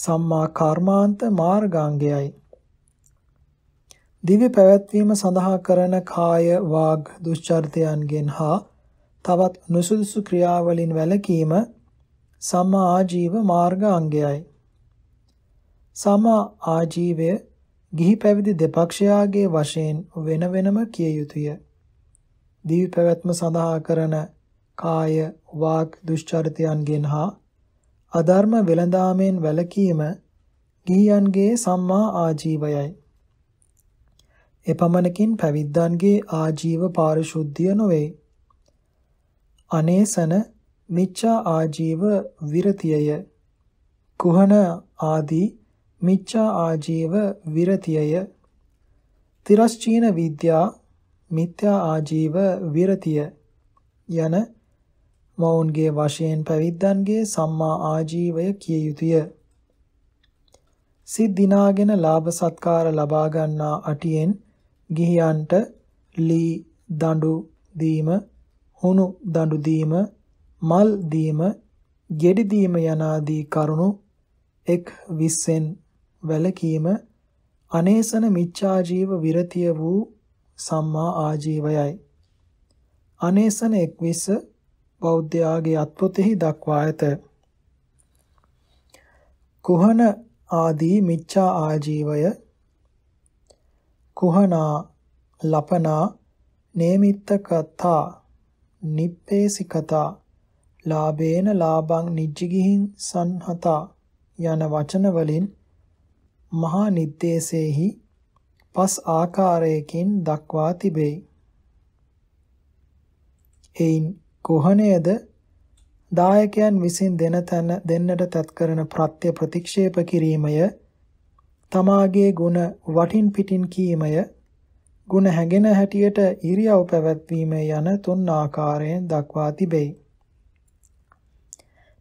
[SPEAKER 1] සම්මා කර්මාන්ත මාර්ගාංගයයි. දිව්‍ය පැවැත්වීම සඳහා කරන කාය වාග් දුස්චරිතයන්ගෙන් හා තවත් නුසුදුසු ක්‍රියාවලින් වැළකීම සම්මා ආජීව මාර්ගාංගයයි. සම්මා ආජීවය ගිහි පැවිදි දෙපක්ෂයාගේ වශයෙන් වෙන වෙනම කිය යුතුය. දිවි පැවැත්ම සඳහා කරන කාය වාග් දුස්චරිතයන්ගෙන් හා අධර්ම වෙළඳාමෙන් වැළකීම ගිහියන්ගේ සම්මා ආජීවයයි. එපමණකින් පැවිද්දන්ගේ ආජීව පාරිශුද්ධිය නොවේ. අනේසන මිච්ඡා ආජීව විරතියය. කුහන ආදී මිච්ඡා ආජීව විරතියය. තිරස්චීන විද්‍යා මිත්‍යා ආජීව විරතිය යන මොවුන්ගේ වශයෙන් පැවිද්දන්ගේ සම්මා ආජීවය කිය යුතුය. සිත් දිනාගෙන ලාභ සත්කාර ලබා ගන්නා අටියෙන් ගිහියන්ට ලී දඬු දීම, හුණු දඬු දීම, මල් දීම, ගෙඩි දීම යනාදී කරුණු එක් විස්සෙන් වැළකීම අනේසන මිච්ඡාජීව විරතිය වූ සම්මා ආජීවයයි. අනේසන එක්විස්ස බෞද්ධයාගේ අත්පොතෙහි දක්වා ඇත. කුහන ආදී මිච්ඡා ආජීවය කුහනා ලපනා නේමිත්ත කතා නිප්පේසි කතා ලාභේන ලාභං නිජ්ජිගිහින් සංහතා යන වචන වලින් මහා නිද්දේශේහි පස් ආකාරයකින් දක්වා තිබේ. එයින් කොහණයද දායකයන් විසින් දෙන තැන දෙන්නට තත් කරන ප්‍රත්‍ය ප්‍රතික්ෂේප කිරීමය තමාගේ ගුණ වටින් පිටින් කීමය ගුණ හැඟෙන හැටියට ඉරියව් පැවැත්වීම යන තුන් ආකාරයෙන් දක්වා තිබෙයි.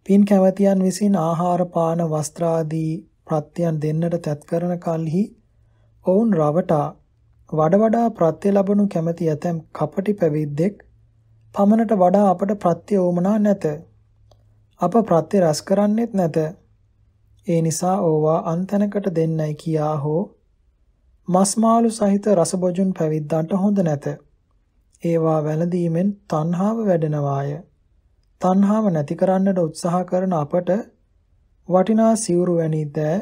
[SPEAKER 1] පින් කැමැතියන් විසින් ආහාර පාන වස්ත්‍ර ආදී ප්‍රත්‍යයන් දෙන්නට තත් කරන කල්හි ඔවුන් රවටා වඩ වඩා ප්‍රත්‍ය ලැබණු කැමැති ඇතැම් කපටි පැවිද්දෙක් පමණට වඩා අපට ප්‍රත්‍ය ඕමනා නැත. අප ප්‍රත්‍ය රස කරන්නෙත් නැත. ඒ නිසා ඕවා අන්තනකට දෙන්නයි කියා හෝ මස්මාළු සහිත රසබොජුන් පැවිද්දන්ට හොඳ නැත. ඒවා වැළඳීමෙන් තණ්හාව වැඩෙනවාය. තණ්හාව නැති කරන්නට උත්සාහ කරන අපට වටිනා සිවුරු වැනි දෑ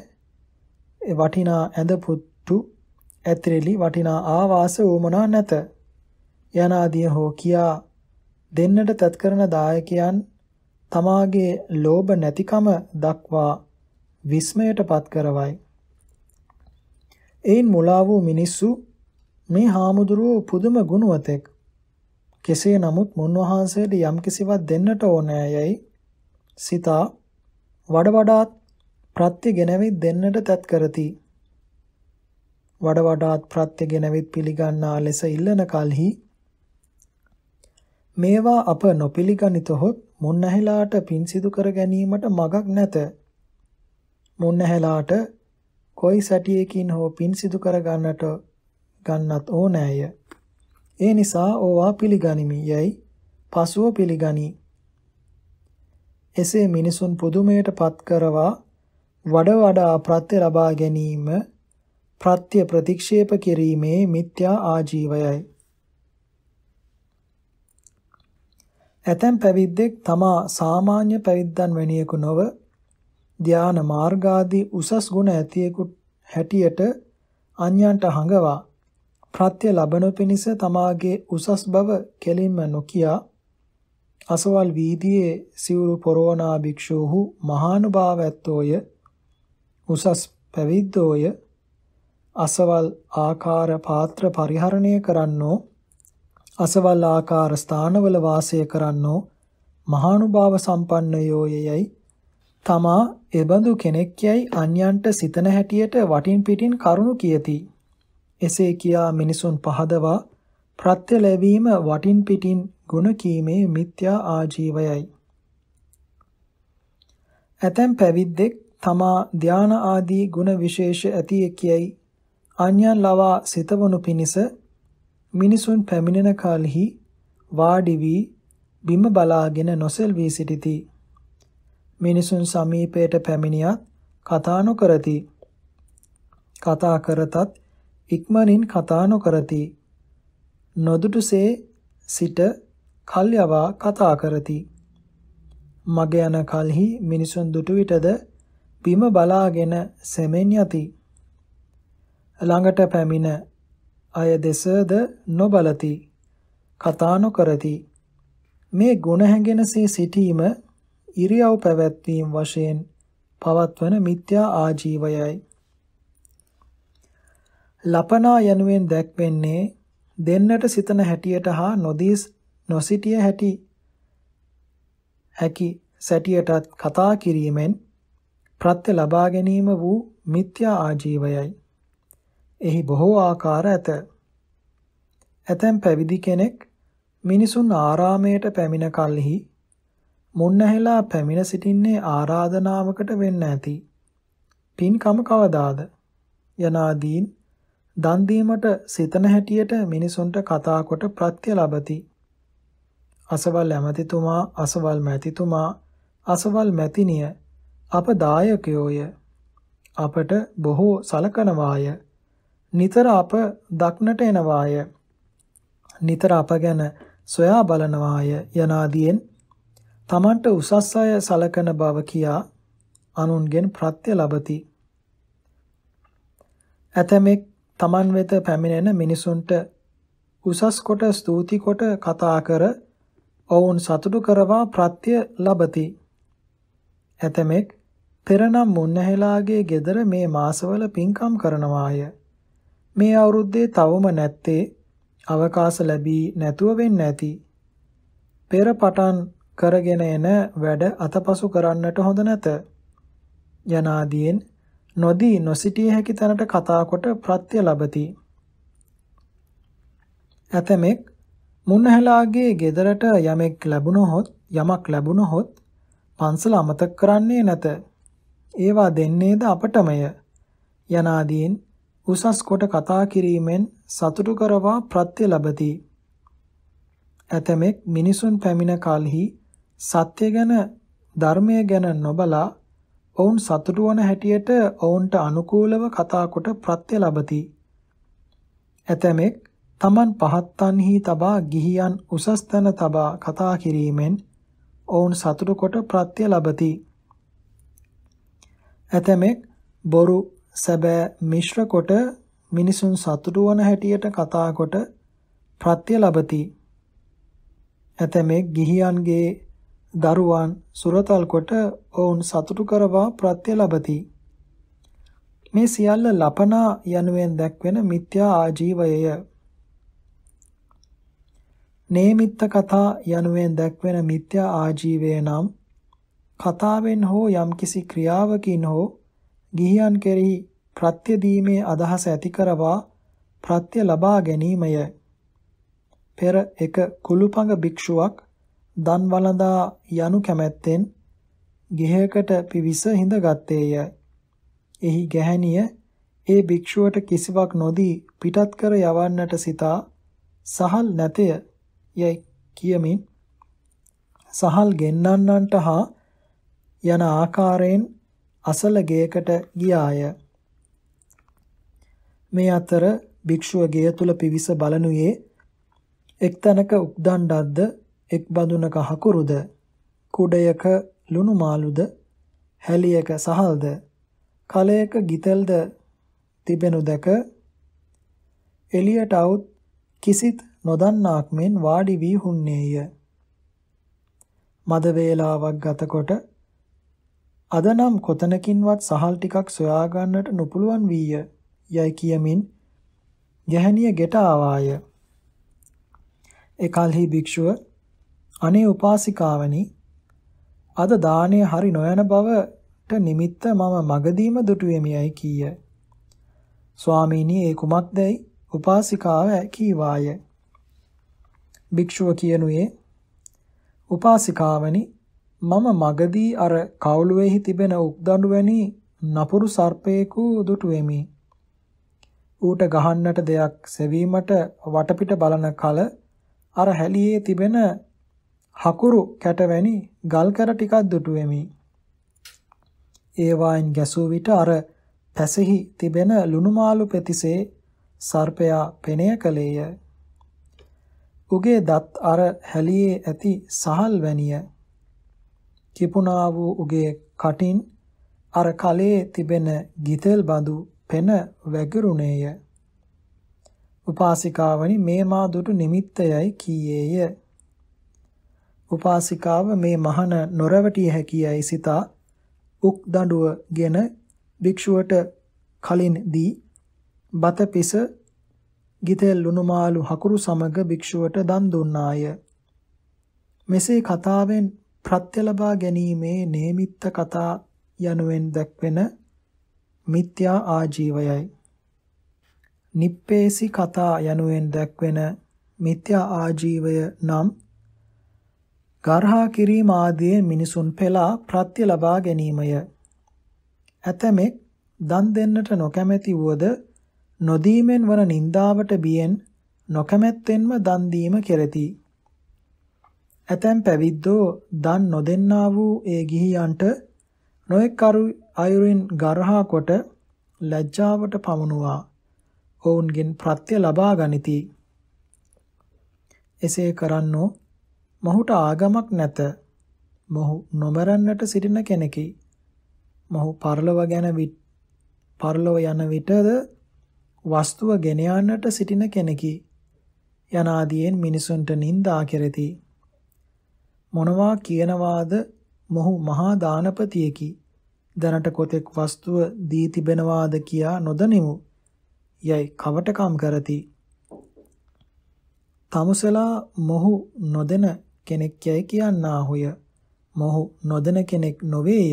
[SPEAKER 1] වටිනා ඇඳ පුට්ටු ඇතිරිලි වටිනා ආවාස වුමනා නැත. යනාදී හෝ කියා දෙන්නට තත්කරන දායකයන් තමාගේ ලෝභ නැතිකම දක්වා විස්මයටපත් කරවයි. එයින් මුලා වූ මිනිස්සු මේ හාමුදුරුව පුදුම ගුණවතෙක්. කෙසේ නමුත් මුන්වහන්සේට යම් කිසිවක් දෙන්නට ඕනෑ යැයි සිතා වඩ වඩාත් ප්‍රත්‍යගෙනවිත් දෙන්නට තත් කරති. වඩ වඩාත් ප්‍රත්‍යගෙනවිත් පිළිගන්නා ලෙස ඉල්ලන කලෙහි මේවා අප නොපිළිගනිතොත් මුන්නැහැලාට පින් සිදු කර ගැනීමට මගක් නැත. මුන්නැහැලාට කොයි සැටියකින් හෝ පින් සිදු කර ගන්නට ගන්නත් ඕනෑය. ඒ නිසා ඕවා පිළිගනිමි යයි පසුව පිළිගනී. එසේ මිනිසුන් පුදුමයට පත් කරවා වඩ වඩා ප්‍රත්‍ය ලබා ගැනීම ප්‍රත්‍ය ප්‍රතික්ෂේප කිරීමේ මිත්‍යා ආජීවයයි. ඇතැම් පැවිද්දෙක් තමා සාමාන්‍ය පැවිද්දන් වැනියෙකු නොව ධාන මාර්ගාදී උසස් ගුණ ඇතියෙකු හැටියට අන්‍යයන්ට හඟවා ප්‍රත්‍ය ලබන පිණිස තමාගේ උසස් බව කෙලින්ම නොකියා අසවල් වීදියේ සිවුරු පොරෝනා භික්ෂූහු මහානුභාවැත්තෝය උසස් පැවිද්දෝය අසවල් ආකාර පාත්‍ර පරිහරණය කරන්නෝ අසවල් ආකාර ස්ථානවල වාසය කරන්නෝ මහානුභාව සම්පන්නයෝ යයි තමා එබඳු කෙනෙක් යයි අන්‍යයන්ට සිතන හැටියට වටින් පිටින් කරුණු කියති. එසේ කියා මිනිසුන් පහදවා ප්‍රත්‍ය ලැබීම වටින් පිටින් ගුණ කීමේ මිත්‍යා ආජීවයයි. ඇතැම් පැවිද්දෙක් තමා ධාන ආදී ගුණ විශේෂ ඇතියෙක් යයි අන්‍යයන් ලවා සිතවනු පිණිස මිනිසුන් පැමිණෙන කලෙහි වාඩි වී බිම බලාගෙන නොසෙල්වී සිටිති. මිනිසුන් සමීපයට පැමිණියත් කතා නොකරති. කතා කරතත් ඉක්මනින් කතා නොකරති. නොදුටුසේ සිට කල්යවා කතා කරති. මග යන කලෙහි මිනිසුන් දුටු විටද බිම බලාගෙන සෙමෙන් යති. ළඟට පැමිණ අය දෙසද නොබලති. කතා නොකරති. මේ ගුණ හැඟෙනසේ සිටීම ඉරියව් පැවැත්වීම වශයෙන් පවත්වන මිත්‍යා ආජීවයයි. ලපනා යනුවෙන් දැක්වෙන්නේ දෙන්නට සිතන හැටියට හා නොදීස් නොසිටිය හැටි හැකි සැටියටත් කතා කිරීමෙන් ප්‍රත්‍ය ලබා ගැනීම වූ මිත්‍යා ආජීවයයි. එහි බොහෝ ආකාර ඇත. ඇතැම් පැවිදි කෙනෙක් මිනිසුන් ආරාමයට පැමිණ කල්හි මුන්නහෙලා පැමිණ සිටින්නේ ආරාධනාවකට වෙන්න ඇති. පින්කම කවදාද? යනාදීන් දන් දීමට සිතන හැටියට මිනිසුන්ට කතා කොට ප්‍රත්‍ය ලබති. අසවල් ඇමතිතුමා, අසවල් මැතිතුමා, අසවල් මැතිනිය අප දායකයෝය. අපට බොහෝ සලකනවාය. නිතර අප දක්නට එනවාය නිතර අප ගැන සොයා බලනවාය යනාදීෙන් තමන්ට උසස් අය සලකන බව කියා අනුන්ගෙන් ප්‍රත්‍ය ලබති ඇතමෙක් තමන් වෙත පැමිණෙන මිනිසුන්ට උසස් කොට ස්තුති කොට කතා කර ඔවුන් සතුටු කරවා ප්‍රත්‍ය ලබති ඇතමෙක් පෙරනම් මුන්නහෙලාගේ ගෙදර මේ මාසවල පින්කම් කරනවාය මේ අවුරුද්දේ තවම නැත්තේ අවකාශ ලැබී නැතුව වෙන්නේ නැති. පෙර පටන් කරගෙන එන වැඩ අතපසු කරන්නට හොඳ නැත. යනාදීන් නොදී නොසිටිය හැකි තැනට කතා කොට ප්‍රත්‍ය ලබති. ඇතමෙක් මුන්නහලාගේ ගෙදරට යමෙක් ලැබුණොත් යමක් ලැබුණොත් පන්සල අමතක කරන්නේ නැත. ඒවා දෙන්නේද අපටමය. යනාදීන් උසස් කොට කතා කිරීමෙන් සතුටු කරවා ප්‍රත්‍ය ලැබති. ඇතමෙක් මිනිසුන් පැමිණ කලෙහි සත්‍ය ගැන ධර්මය ගැන නොබලා ඔවුන් සතුටු වන හැටියට ඔවුන්ට අනුකූලව කතා කොට ප්‍රත්‍ය ලැබති. ඇතමෙක් තමන් පහත්තන්හි තබා ගිහියන් උසස් තැන තබා කතා කිරීමෙන් ඔවුන් සතුටු කොට ප්‍රත්‍ය ලැබති. ඇතමෙක් බොරු සැබෑ මිශ්‍ර කොට මිනිසුන් සතුටු වන හැටියට කතා කොට ප්‍රත්‍ය ලබති. ඇතමෙක් ගිහියන්ගේ දරුවන් සුරතල් කොට ඔවුන් සතුටු කරවා ප්‍රත්‍ය ලබති. මේ සියල්ල ලපනා යනුවෙන් දැක්වෙන මිත්‍යා ආජීවයය. නේමිත්ත කතා යනුවෙන් දැක්වෙන මිත්‍යා ආජීවය නම් කතාවෙන් හෝ යම්කිසි ක්‍රියාවකින් හෝ ගිහියන් කෙරෙහි ප්‍රත්‍ය දීමේ අදහස ඇති කරවා ප්‍රත්‍ය ලබා ගැනීමය. පෙර එක කුළුපඟ භික්ෂුවක් දන් වළඳා යනු කැමැත්තෙන් ගෙහයකට පිවිස හිඳගත්තේය. එහි ගැහැණිය ඒ භික්ෂුවට කිසිවක් නොදී පිටත් කර යවන්නට සිතා සහල් නැතය යයි කියමින් සහල් ගෙන්නන්නන්ට හා යන ආකාරයෙන් අසල ගේකට ගියාය. මේ අතර භික්ෂුව ගේ තුල පිවිස බලනුයේ එක් තැනක උක්දණ්ඩක්ද එක් බඳුනක හකුරුද කුඩයක ලුණු මාළුද හැලියක සහල්ද කලයක ගිතෙල්ද තිබෙනු දැක එලියට આવුත් කිසිත් නොදන්නාක් මෙන් වාඩි වී හුන්නේය මද වේලාවක් ගතකොට අද නම් කොතනකින්වත් සහල් ටිකක් සොයාගන්නට නොපුළුවන් වීය යයි කියමින් ගැහණිය ගෙට ආවාය. එකල්හි භික්ෂුව අනේ උපාසිකාවනි අද දාණය හරි නොයන බවට නිමිත්ත මම මගදීම දුටුවෙමියයි කීය. ස්වාමීනි ඒ කුමක්දයි උපාසිකාව කීවාය. භික්ෂුව කියනුවේ උපාසිකාවනි මම මගදී අර කවුළුවේහි තිබෙන උක්දඬු වැනි නපුරු සර්පයෙකු දුටු වෙමි. ඌට ගහන්නට දෙයක් සෙවීමට වටපිට බලන කල අර හැලියේ තිබෙන හකුරු කැටවැනි ගල් කර ටිකක් දුටු වෙමි. ඒවායින් ගැසූ විට අර පැසෙහි තිබෙන ලුණුමාළු පෙතිසේ සර්පයා පෙනය කලේය. උගේ දත් අර හැලියේ ඇති සහල් වැනිය කිපුණා වූ උගේ කටින් අර කලේ තිබෙන ගිතෙල් බඳු පෙන වැගිරුණේය. උපාසිකාවනි මේ මා දුටු නිමිත්තයයි කීයේය. උපාසිකාව මේ මහන නොරවටිය හැකියයි සිතා උක් දඬුවගෙන භික්ෂුවට කලින් දී බත පිස ගිතෙල් ලුණුමාළු හකුරු සමග භික්ෂුවට දන් දුන්නාය. මෙසේ කතාවෙන් ප්‍රත්‍ය ලබා ගැනීමේ නේමිත්ත කතා යනුවෙන් දැක්වෙන මිත්‍යා ආජීවයයි. නිප්පේසි කතා යනුවෙන් දැක්වෙන මිත්‍යා ආජීවය නම් ගර්හා කිරීම ආදී මිනිසුන් පෙළා ප්‍රත්‍ය ලබා ගැනීමය. ඇතමෙක් දන් දෙන්නට නොකැමැති වුවද නොදීමෙන් වන නින්දාවට බියෙන් නොකමැත්තෙන්ම දන් දීම කෙරෙති. ඇතැම් පැවිද්දෝ දන් නොදෙන්නා වූ ඒ ගිහියන්ට නොඑක් අයුරින් ගරහා කොට ලැජ්ජාවට පමුණුවා. ඔවුන්ගෙන් ප්‍රත්‍ය ලබා ගනිති. එසේ කරන්නෝ මොහුට ආගමක් නැත. මොහු නොමරන්නට සිටින කෙනෙකි. මොහු පරලොව ගැන විත් පරලොව යන විටද වස්තුව ගෙන යන්නට සිටින කෙනෙකි. යනාදීන් මිනිසුන්ට නිඳා කෙරෙති. මොනවා කියනවාද මොහු මහා දානපතියකි දැනට කොතෙක් වස්තුව දී තිබෙනවාද කියා නොදනිමු යයි කවටකම් කරති තමුසලා මොහු නොදෙන කෙනෙක් යයි කියන්නාහුය මොහු නොදෙන කෙනෙක් නොවේය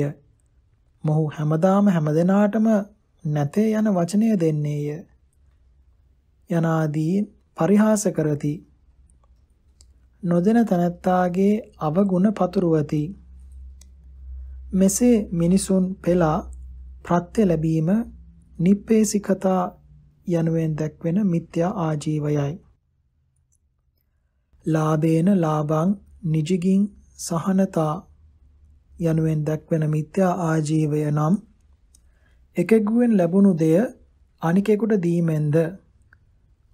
[SPEAKER 1] මොහු හැමදාම හැමදෙනාටම නැතේ යන වචනය දෙන්නේය යනාදී පරිහාස කරති නොදෙන තනත්තාගේ අවගුණ පතුරවති. මෙසේ මිනිසුන් පෙලා ප්‍රත්‍ය ලැබීම නිප්පේසිකතා යනුවෙන් දැක්වෙන මිත්‍යා ආජීවයයි. ලාභේන ලාභං නිජිගින් සහනතා යනුවෙන් දැක්වෙන මිත්‍යා ආජීවය නම් එකෙකුගෙන් ලැබුණු දෙය අනිකෙකුට දීමෙන්ද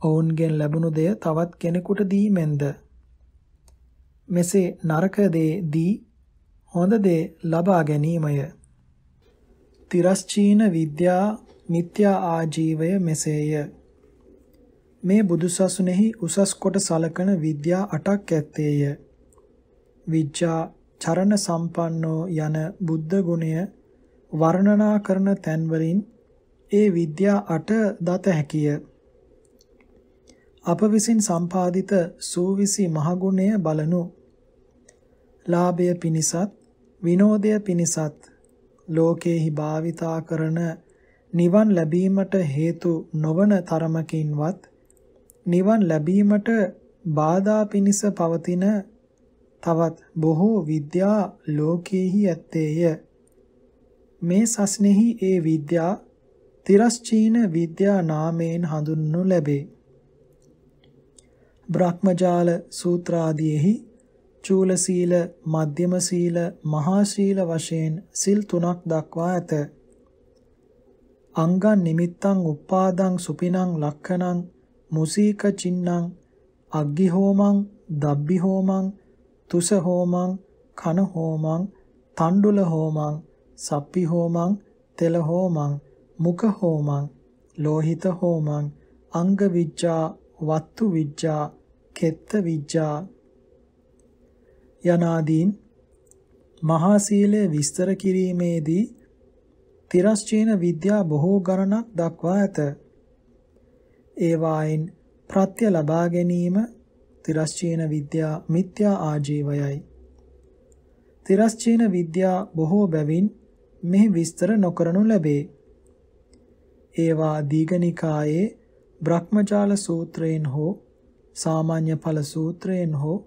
[SPEAKER 1] ඔවුන්ගෙන් ලැබුණු දෙය තවත් කෙනෙකුට දීමෙන්ද මෙසේ නරක දේ දී හොඳ දේ ලබා ගැනීමය. තිරස්චීන විද්‍යා මිත්‍යා ආජීවය මෙසේය. මේ බුදුසසුනේහි උසස් කොට සලකන විද්‍යා අටක් ඇත්තේය. විද්‍යා චරණ සම්පන්නෝ යන බුද්ධ ගුණය වර්ණනා කරන තැන්වලින් ඒ විද්‍යා අට දත හැකිය. අප විසින් සම්පාදිත සූවිසි මහගුණය බලනු ලාභය පිණිසත් විනෝදය පිණිසත් ලෝකේහි භාවිතා කරන නිවන් ලැබීමට හේතු නොවන තරමකින්වත් නිවන් ලැබීමට බාධා පිණිස පවතින තවත් බොහෝ විද්‍යා ලෝකේහි ඇත්තේය මේ සස්නෙහි ඒ විද්‍යා තිරස්චීන විද්‍යා නාමයෙන් හඳුන්වනු ලැබේ බ්‍රහ්මජාල සූත්‍රාදීෙහි චූල සීල, මධ්‍යම සීල, මහා සීල වශයෙන් සිල් තුනක් දක්වා ඇත. අංගන් නිමිත්තං උපාදං සුපිනං ලක්ඛනං මුසීක චින්නං අග්ගි හෝමං දබ්බි හෝමං තුස හෝමං කන හෝමං තණ්ඩුල හෝමං සප්පි හෝමං තෙල හෝමං මුඛ හෝමං ලෝහිත හෝමං අංග විජ්ජා වත්තු විජ්ජා කෙත්ත විජ්ජා යනාදීන් මහා සීලය විස්තර කිරීමේදී තිරස්චීන විද්‍යා බොහෝ ගණනක් දක්වා ඇත. ඒවායින් ප්‍රත්‍ය ලබා ගැනීම තිරස්චීන විද්‍යා මිත්‍යා ආජීවයයි. තිරස්චීන විද්‍යා බොහෝ බැවින් මෙහි විස්තර නොකරනු ලැබේ. ඒවා දීගනිකායේ බ්‍රහ්මජාල සූත්‍රයෙන් හෝ සාමාන්‍ය ඵල සූත්‍රයෙන් හෝ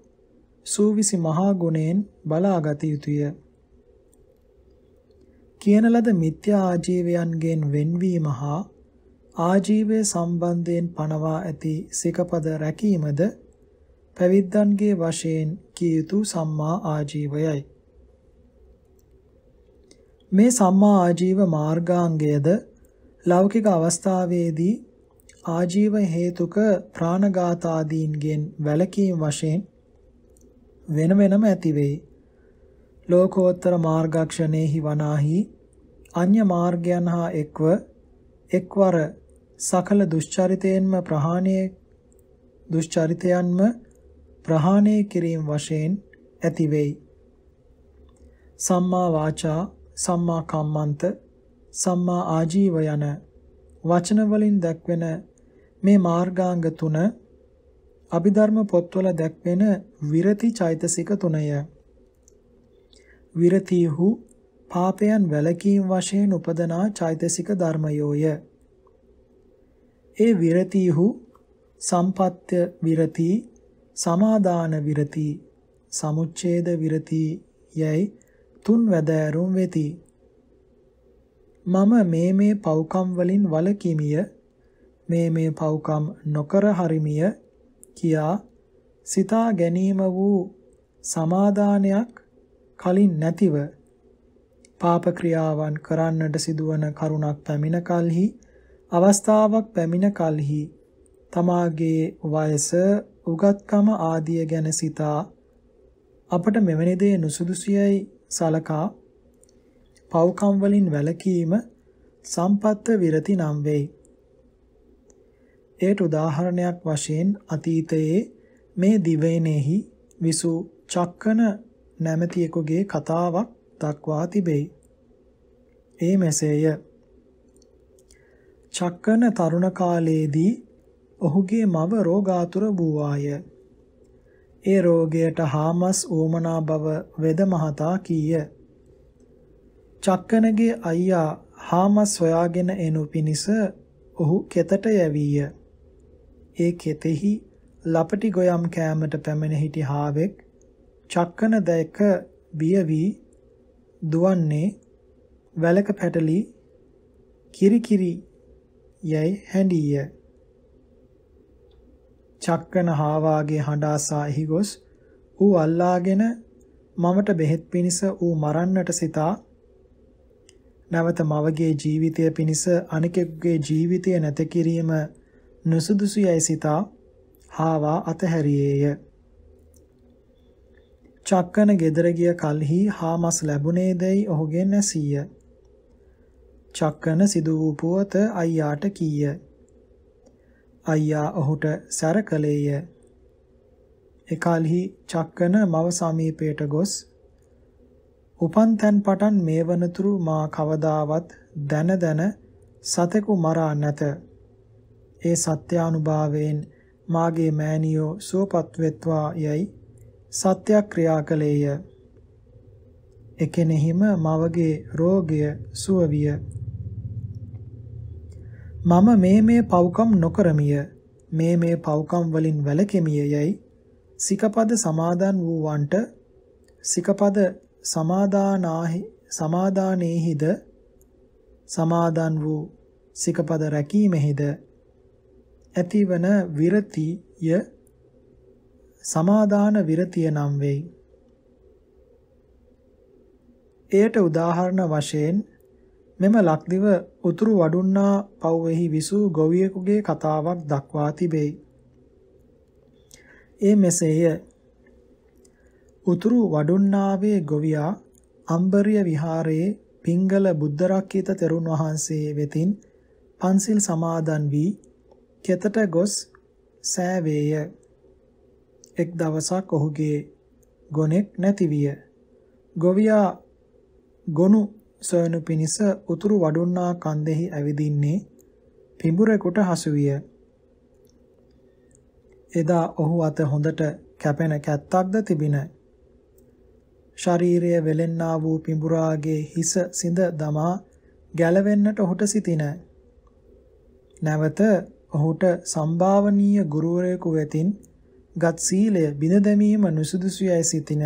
[SPEAKER 1] සූවිසි මහා ගුණයෙන් බලාගත යුතුය. කියන ලද මිත්‍යා ආජීවයන්ගෙන් වෙන්වීම හා ආජීවය සම්බන්ධයෙන් පනවා ඇති සිකපද රැකීමද පැවිද්දන්ගේ වශයෙන් කිය යුතු සම්මා ආජීවයයි. මේ සම්මා ආජීව මාර්ගාංගයද ලෞකික අවස්ථාවේදී ආජීව හේතුක ප්‍රාණඝාතාදීන්ගෙන් වැළකීම වශයෙන් වෙන වෙනම ඇති වෙයි. ලෝකෝත්තර මාර්ගක්ෂණේහි වනාහි අන්‍ය මාර්ගයන් හා එක්ව එක්වර සකල දුෂ්චරිතයෙන්ම ප්‍රහාණය දුෂ්චරිතයන්ම ප්‍රහාණය කිරීම වශයෙන් ඇති වෙයි. සම්මා වාචා, සම්මා කම්මන්ත, සම්මා ආජීව යන වචන වලින් දක්වන මේ මාර්ගාංග තුන අභිධර්ම පොත්වල දැක්වෙන විරති චෛතසික තුනය. විරතිහු පාපයන් වැළකීම් වශයෙන් උපදනා චෛතසික ධර්මයෝය. ඒ විරතිහු සම්පත්‍ය විරති, සමාදාන විරති, සමුච්ඡේද විරති යයි තුන් වැදෑරුම් වෙති. මම මේ මේ පව්කම් වලින් වළකිමිය මේ මේ පව්කම් නොකර හරිමිය කියා සිතා ගැනීම වූ සමාදානයක් කලින් නැතිව පාප ක්‍රියාවන් කරන්නට සිදුවන කරුණක් පැමිණ කලෙහි අවස්ථාවක් පැමිණ කලෙහි තමාගේ වයස උගත්කම ආදිය ගැන සිතා අපට මෙවැනි දේ නුසුදුසියයි සලකා පව්කම් වලින් වැළකීම සම්පත්ත විරති නම් වෙයි එයට උදාහරණයක් වශයෙන් අතීතයේ මේ දිවයිනෙහි විසු චක්කන නැමැතියෙකුගේ කතාවක් දක්වා තිබෙයි. ඒ මෙසේය. චක්කන තරුණ කාලයේදී ඔහුගේ මව රෝගාතුර වූවාය. ඒ රෝගයට හාමස් ඕමනා බව වෙද මහතා කීය. චක්කනගේ අයියා හාමස් සොයාගෙන එනු පිණිස ඔහු කෙතට යැවීය. ඒ කෙතෙහි ලපටි ගොයම් කෑමට පැමිණ සිටි හාවෙක් චක්කන දැක බිය වී දුවන්නේ වැලක පැටලි කිරිකිරි යයි හැඬිය චක්කන හාවාගේ හඬාසා එහි ගොස් ඌ අල්ලාගෙන මමට බෙහෙත් පිණිස ඌ මරන්නට සිතා නැවත මවගේ ජීවිතය පිණිස අනිකෙකුගේ ජීවිතය නැත කිරීම නුසුදුසු යයි සිතා හාවා අතහැරියේය. චක්කන ගෙදර ගිය කල්හි හාමස් ලැබුණේදැයි ඔහුගෙන් ඇසීය. චක්කන සිදු වූ පුවත අයියාට කීය. අයියා ඔහුට සැර කළේය. එකල්හි චක්කන මව සමීපයට ගොස් උපන් තැන් පටන් මේ වනතුරු මා කවදාවත් දැන දැන සතෙකු මරා නැත ඒ සත්‍යානුභාවයෙන් මාගේ මෑණියෝ සුවපත් වෙත්වා යයි සත්‍යක්‍රියා කළේය එකෙනෙහිම මවගේ රෝගය සුව විය මම මේ මේ පව්කම් නොකරමිය මේ මේ පව්කම් වලින් වැළකෙමිය යයි සිකපද සමාදන් වූවන්ට සිකපද සමාදානාහි සමාදානේහිද සමාදන් වූ සිකපද රැකීමෙහිද ඇතිවන විරතිය සමාදාන විරතිය නම් වෙයි. එයට උදාහරණ වශයෙන් මෙම ලක්දිව උතුරු වඩුන්නා පව්වෙහි විසූ ගොවියෙකුගේ කතාවක් දක්වා තිබේ. ඒ මෙසේය. උතුරු වඩුන්නාවේ ගොවියා අම්බරිය විහාරයේ පිංගල බුද්ධරක්කිත තෙරුන් වහන්සේ වෙතින් පන්සිල් සමාදන් වී කෙතට ගොස් සෑවේය. එක් දවසක් ඔහුගේ ගොනෙක් නැතිවිය. ගොවියා ගොනු සොයනු පිණිස උතුරු වඩුන්නා කන්දෙහි ඇවිදින්නේ පිඹුරෙකුට හසු විය. එදා ඔහු අත හොඳට කැපෙන කැත්තක්ද තිබින. ශරීරය වෙලෙන්නා වූ පිඹුරාගේ හිස සිඳ දමා ගැලවෙන්නට ඔහුට සිතින. නැවත ඔහුට සම්භාවනීය ගුරුවරයෙකු වෙතින් ගත් සීලය බිඳ දැමීම නුසුදුසුයයි සිතින.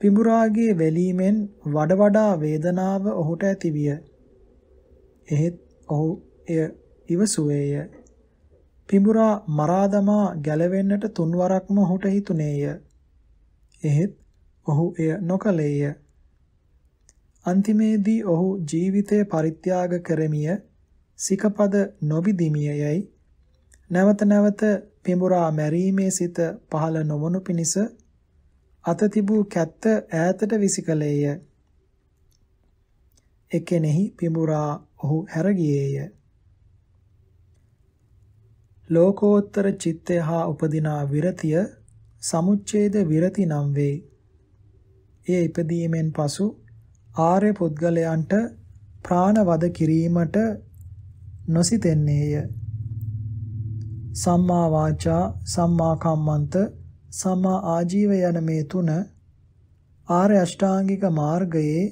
[SPEAKER 1] පිඹුරාගේ වැලීමෙන් වඩ වඩා වේදනාව ඔහුට ඇතිවිය. එහෙත් ඔහු එය ඉවසුවේය. පිඹුරා මරා දමා ගැලවෙන්නට තුන්වරක්ම ඔහුට හිතුනේය. එහෙත් ඔහු එය නොකළේය. අන්තිමේදී ඔහු ජීවිතය පරිත්‍යාග කරමිය සිකපද නොබිදිමියයි නැවත නැවත පිඹුරා මැරීමේ සිත පහළ නොවනු පිණිස අත තිබූ කැත්ත ඈතට විසිකලේය. එකෙනෙහි පිඹුරා ඔහු හැරගියේය. ලෝකෝත්තර චිත්තය හා උපදිනා විරතිය සමුච්ඡේද විරති නම් වේ. ඒ ඉපදීමෙන් පසු ආර්ය පුද්ගලයන්ට ප්‍රාණවද කිරීමට නොසිතන්නේය. සම්මා වාචා, සම්මා කම්මන්ත, සම්මා ආජීව යන මේ තුන ආර්ය අෂ්ටාංගික මාර්ගයේ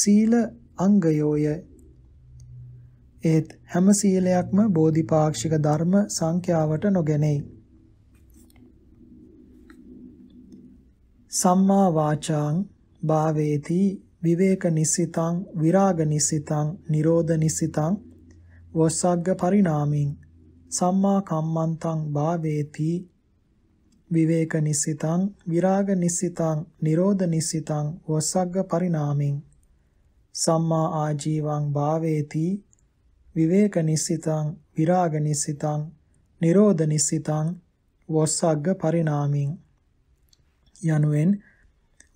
[SPEAKER 1] සීල අංගයෝය. ඒත් හැම සීලයක්ම බෝධිපාක්ෂික ධර්ම සංඛ්‍යාවට නොගැනෙයි. සම්මා වාචාං භාවේති විවේක නිසිතං විරාග නිසිතං නිරෝධ නිසිතං වොස්සග්ග පරිණාමින් සම්මා කම්මන්තං භාවේති විවේක නිස්සිතං විරාග නිස්සිතං නිරෝධ නිස්සිතං වොස්සග්ග පරිණාමින් සම්මා ආජීවං භාවේති විවේක නිස්සිතං විරාග නිස්සිතං නිරෝධ නිස්සිතං වොස්සග්ග පරිණාමින් යනුවෙන්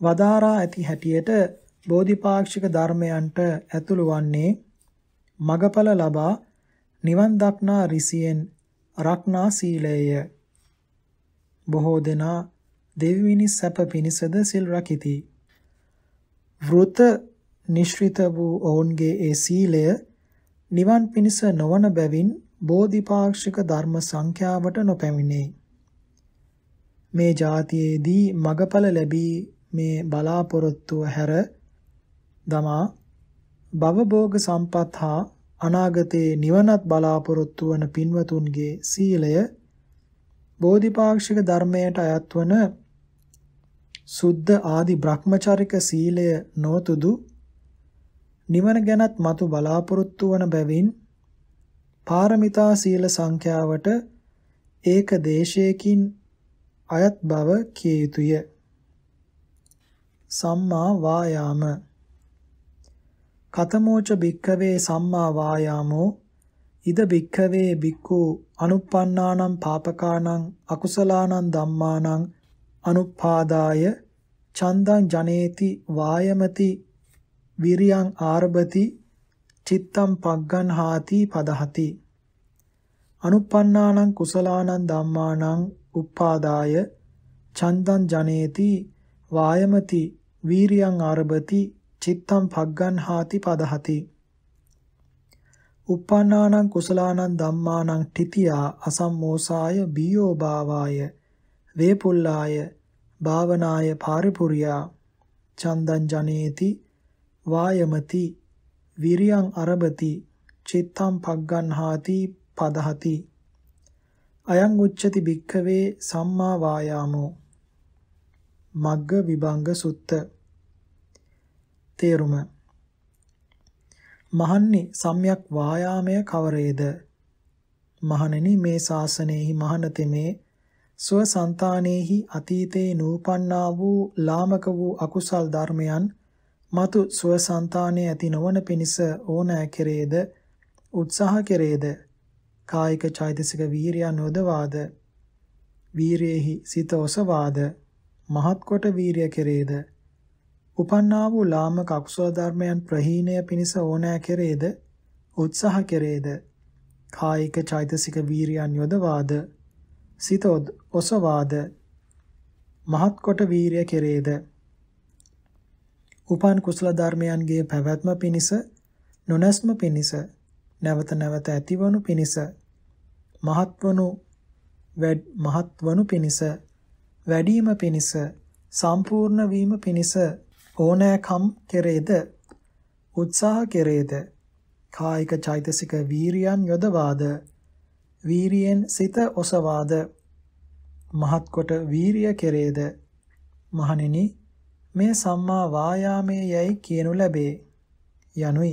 [SPEAKER 1] වදාරා ඇති හැටියට බෝධිපාක්ෂික ධර්මයන්ට ඇතුළු වන්නේ මගඵල ලබා නිවන් දක්නා රිසියෙන් රක්නා සීලය බොහෝ දෙනා දෙවිමිනිස් සැප පිණිසද සිල් රකිති වෘත නිශ්රිත වූ ඔවුන්ගේ ඒ සීලය නිවන් පිණිස නොවන බැවින් බෝධිපාක්ෂික ධර්ම සංඛ්‍යාවට නොපැමිණේ මේ જાතියේදී මගඵල ලැබී මේ බලාපොරොත්තුව හැර දමා භවභෝග සම්පත් හා අනාගතයේ නිවනත් බලාපොරොත්තු වන පින්වතුන්ගේ සීලය බෝධිපාක්ෂික ධර්මයට අයත්වන සුද්ධ ආදි බ්‍රහ්මචාරික සීලය නොතුදු නිවන ගැනත් මතු බලාපොරොත්තු වන බැවින් පාරමිතා සීල සංඛ්‍යාවට ඒක දේශයකින් අයත් බව කිය යුතුය. සම්මා වායාම කතමෝච භික්ඛවේ සම්මා වායාමෝ ඉද භික්ඛවේ බික්ඛු අනුප්පන්නානම් පාපකානම් අකුසලානම් ධම්මානම් අනුපාදාය චන්දං ජනේති වායමති විරියං ආරබති චිත්තම් පග්ගන්හාති පදහති අනුප්පන්නානං කුසලානං ධම්මානං උප්පාදාය චන්දං ජනේති වායමති වීරියං ආරබති චිත්තම් පග්ගන් හාති පදහති uppannānaṁ kusalānaṁ dhammānaṁ titiyā asammosāya bīyo bāvāya වේපුල්ලාය භාවනාය පාරිපුරියා චන්දං ජනේති වායමති විරියං අරබති චිත්තං පග්ගන්හාති පදහති අයං උච්චති භික්ඛවේ සම්මා වායාමෝ මග්ග විභංග සුත්ත තේරුම මහන්නි සම්‍යක් වායාමය කවරේද මහණෙනි මේ ශාසනයෙහි මහනතෙමේ ස්වසන්තානෙහි අතීතේ නූපන්නා වූ ලාමක වූ අකුසල් ධර්මයන් මතු ස්වසන්තානයේ ඇති නොවන පිණිස ඕනෑ කෙරේද උත්සාහ කෙරේද කායික චෛතසික වීරියන් නොදවාද වීරයේහි සිත ඔසවාද මහත් කොට වීරිය කෙරේද උපන්නා වූ ලාමක අකුසල ධර්මයන් ප්‍රහීණය පිණිස ඕනෑ කෙරේද උත්සාහ කෙරේද කායික චෛතසික වීරියන් යොදවාද සිත ඔසවාද මහත් කොට වීරිය කෙරේද උපන් කුසල ධර්මයන්ගේ පැවැත්ම පිණිස නොනැස්ම පිණිස නැවත නැවත ඇතිවනු පිණිස මහත්වනු මහත්වනු පිණිස වැඩිම පිණිස සම්පූර්ණ වීම පිණිස ඕනෑකම් කෙරේද උත්සාහ කෙරේද කායික චෛතසික වීරියන් යොදවාද වීරියෙන් සිත ඔසවාද මහත්කොට වීරිය කෙරේද මහණෙනි මේ සම්මා වායාමයේ යයි කියනු ලැබේ යනුයි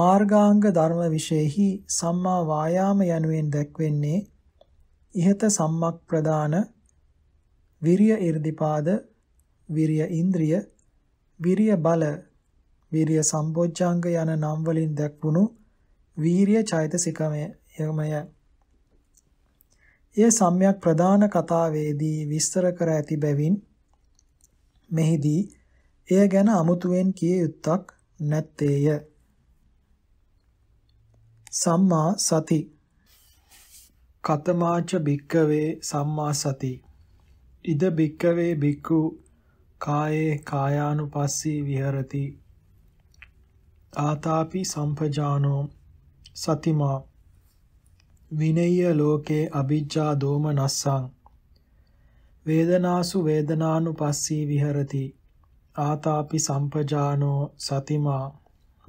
[SPEAKER 1] මාර්ගාංග ධර්ම විශේෂෙහි සම්මා වායාම යනුවෙන් දැක්වෙන්නේ ইহත සම්මක් ප්‍රදාන විරිය irdipaද විරිය ඉන්ද්‍රිය, විරිය බල, විරිය සම්පෝච්ඡාංග යන නම් වලින් දක්වුණු වීරිය චෛතසිකමය යමය. එය සම්‍යක් ප්‍රධාන කතාවේදී විස්තර කර ඇති බැවින් මෙහිදී එය ගැන අමුතුවෙන් කිය යුත්තක් නැත්තේය. සම්මා සති කතමාච භික්කවේ සම්මා සති ඉද භික්කවේ භික්ඛු කායේ කායානුපස්සී විහෙරති ආතාපි සම්පජානෝ සතිමා විනය්‍ය ලෝකේ අභිජ්ජා දෝමනස්සං වේදනාසු වේදනානුපස්සී විහෙරති ආතාපි සම්පජානෝ සතිමා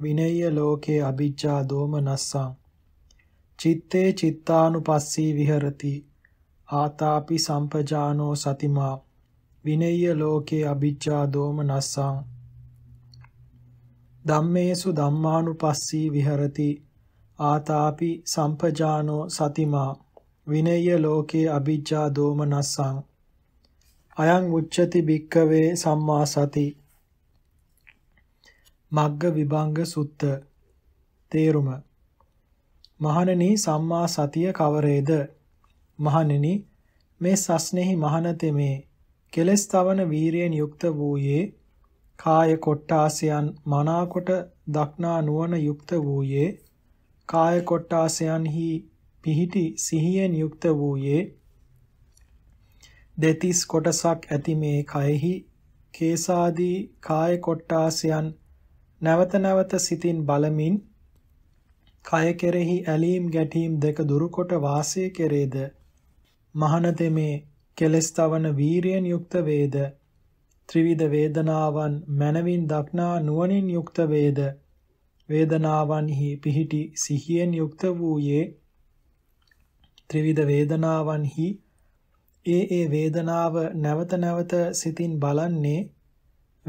[SPEAKER 1] විනය්‍ය ලෝකේ අභිජ්ජා දෝමනස්සං චිත්තේ චිත්තානුපස්සී විහෙරති ආතාපි සම්පජානෝ සතිමා විනය්‍ය ලෝකේ අභිජ්ජා දෝමනස්සං ධම්මේසු ධම්මානුපස්සී විහෙරති ආතාපි සම්පජානෝ සතිමා විනය්‍ය ලෝකේ අභිජ්ජා දෝමනස්සං අයං උච්චති භික්කවේ සම්මා සති මග්ග විභංග සුත්ත තේරුම මහණෙනි සම්මා සතිය කවරේද මහණෙනි මේ සස්නේහි මහණතෙමේ කෙලස් තවන වීරියෙන් යුක්ත වූයේ කාය කොට්ටාසයන් මනාකොට දක්නා නුවණ යුක්ත වූයේ කාය කොට්ටාසයන්හි පිහිටි සිහියෙන් යුක්ත වූයේ දෙතිස් කොටසක් ඇති මේ කයෙහි කේසාදී කාය කොට්ටාසයන් නැවත නැවත සිතින් බලමින් කය කෙරෙහි ඇලීම් ගැටීම් දෙක දුරුකොට වාසය කෙරේද මහනතෙමේ කෙලස් තවන වීරියෙන් යුක්ත වේද ත්‍රිවිධ වේදනාවන් මනවින් දක්නා නුවණින් යුක්ත වේද වේදනාවන්හි පිහිටි සිහියෙන් යුක්ත වූයේ ත්‍රිවිධ වේදනාවන්හි ඒ ඒ වේදනාව නැවත නැවත සිතින් බලන්නේ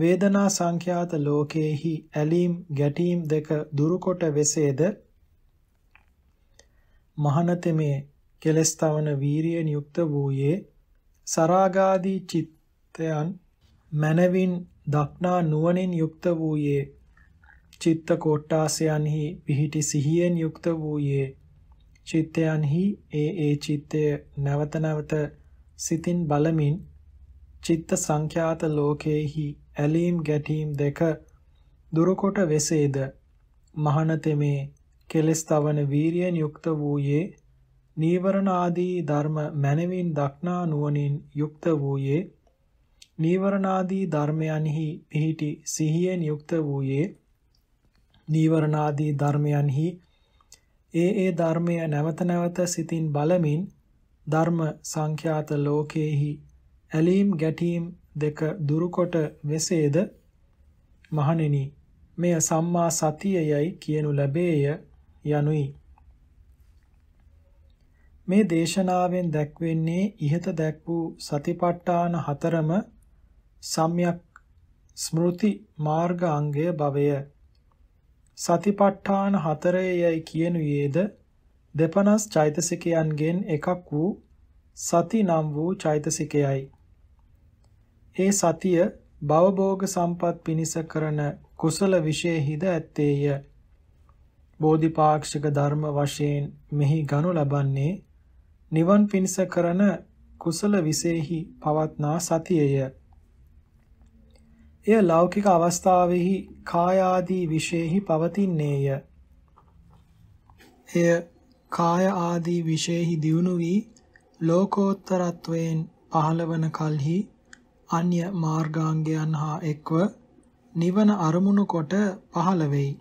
[SPEAKER 1] වේදනා සංඛ්‍යාත ලෝකේහි ඇලීම් ගැටීම් දෙක දුරුකොට වෙසේද මහනතෙමේ කෙලස්තවන වීරියෙන් යුක්ත වූයේ සරාගාදී චිත්තයන් මනවින් දක්නා නුවණින් යුක්ත වූයේ චිත්ත කොටාසයන්හි පිහිටි සිහියෙන් යුක්ත වූයේ චිත්තයන්හි ඒ ඒ චිත්තය නැවත නැවත සිතින් බලමින් චිත්ත සංඛ්‍යාත ලෝකේහි ඇලීම් ගැටීම් දෙක දුරකොට වෙසේද මහනතෙමේ කෙලස් තවන වීරියෙන් යුක්ත වූයේ නීවරණාදී ධර්ම මනවින් දක්නා නුවණින් යුක්ත වූයේ නීවරණාදී ධර්මයන්හි පිහිටි සිහියෙන් යුක්ත වූයේ නීවරණාදී ධර්මයන්හි ඒ ඒ ධර්මය නැවත නැවත සිතින් බලමින් ධර්ම සංඛ්‍යාත ලෝකේහි ඇලීම් ගැටීම් දෙක දුරුකොට මෙසේද මහණෙනි මෙය සම්මා සතියයයි කියනු ලැබේය යනුයි මේ දේශනාවෙන් දැක්වෙන්නේ ඉහත දැක් වූ සතිපට්ඨාන හතරම සම්‍යක් ස්මෘති මාර්ග අංගය භවය සතිපට්ඨාන හතරේ යයි කියනුයේද දෙපනස් චෛතසිකයන්ගෙන් එකක් වූ සති නම් වූ චෛතසිකයයි ඒ සතිය භවභෝග සම්පත් පිනිස කරන කුසල විශේෂිද ඇත්තේය බෝධිපාක්ෂික ධර්ම වශයෙන් මෙහි ගනු ලබන්නේ නිවන් පිණිස කරන කුසල විසෙහි පවත්නා සතියය. එය ලෞකික අවස්ථාවෙහි කායාදී විශේෂෙහි පවතින්නේය. එය කාය ආදී විශේෂෙහි දියුණු වී ලෝකෝත්තරත්වයෙන් පහළවන කල්හි අන්‍ය මාර්ගාංගයන් හා එක්ව නිවන අරමුණු කොට පහළ වෙයි.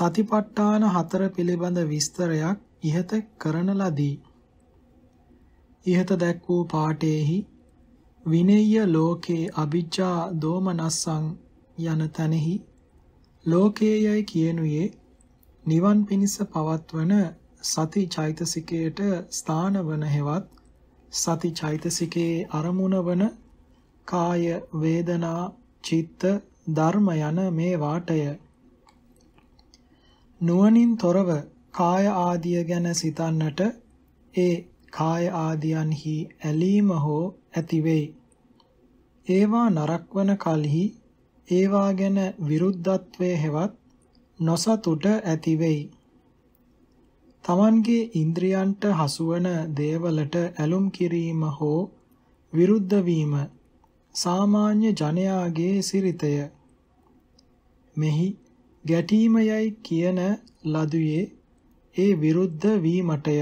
[SPEAKER 1] සතිපට්ඨාන හතර පිළිබඳ විස්තරයක් ඉහත කරන ලදී. ඉහත දැක් වූ පාඨයේහි විනේය ලෝකේ අභිජ්ජා දෝමනස්සං යන තැනෙහි ලෝකේයයි කියනුයේ නිවන් පිණිස පවත්වන සති චෛතසිකයට ස්ථාන වන හෙවත් සති චෛතසිකයේ අරමුණ වන කාය වේදනා චිත්ත ධර්ම යන මේ වාටය නුවණින් තොරව කාය ආදිය ගැන සිතන්නට ඒ කාය ආදියන්හි ඇලීම හෝ ඇති වෙයි. ඒවා නරක් වන කලෙහි ඒවා ගැන විරුද්ධත්වයේ හෙවත් නොසතුට ඇති වෙයි. Tamange ඉන්ද්‍රයන්ට හසුවන දේවලට ඇලුම් කිරීම හෝ විරුද්ධ වීම සාමාන්‍ය ජනයාගේ සිරිතය. මෙහි ගැටීමයයි කියන ලදුවේ ඒ විරුද්ධ වීමටය.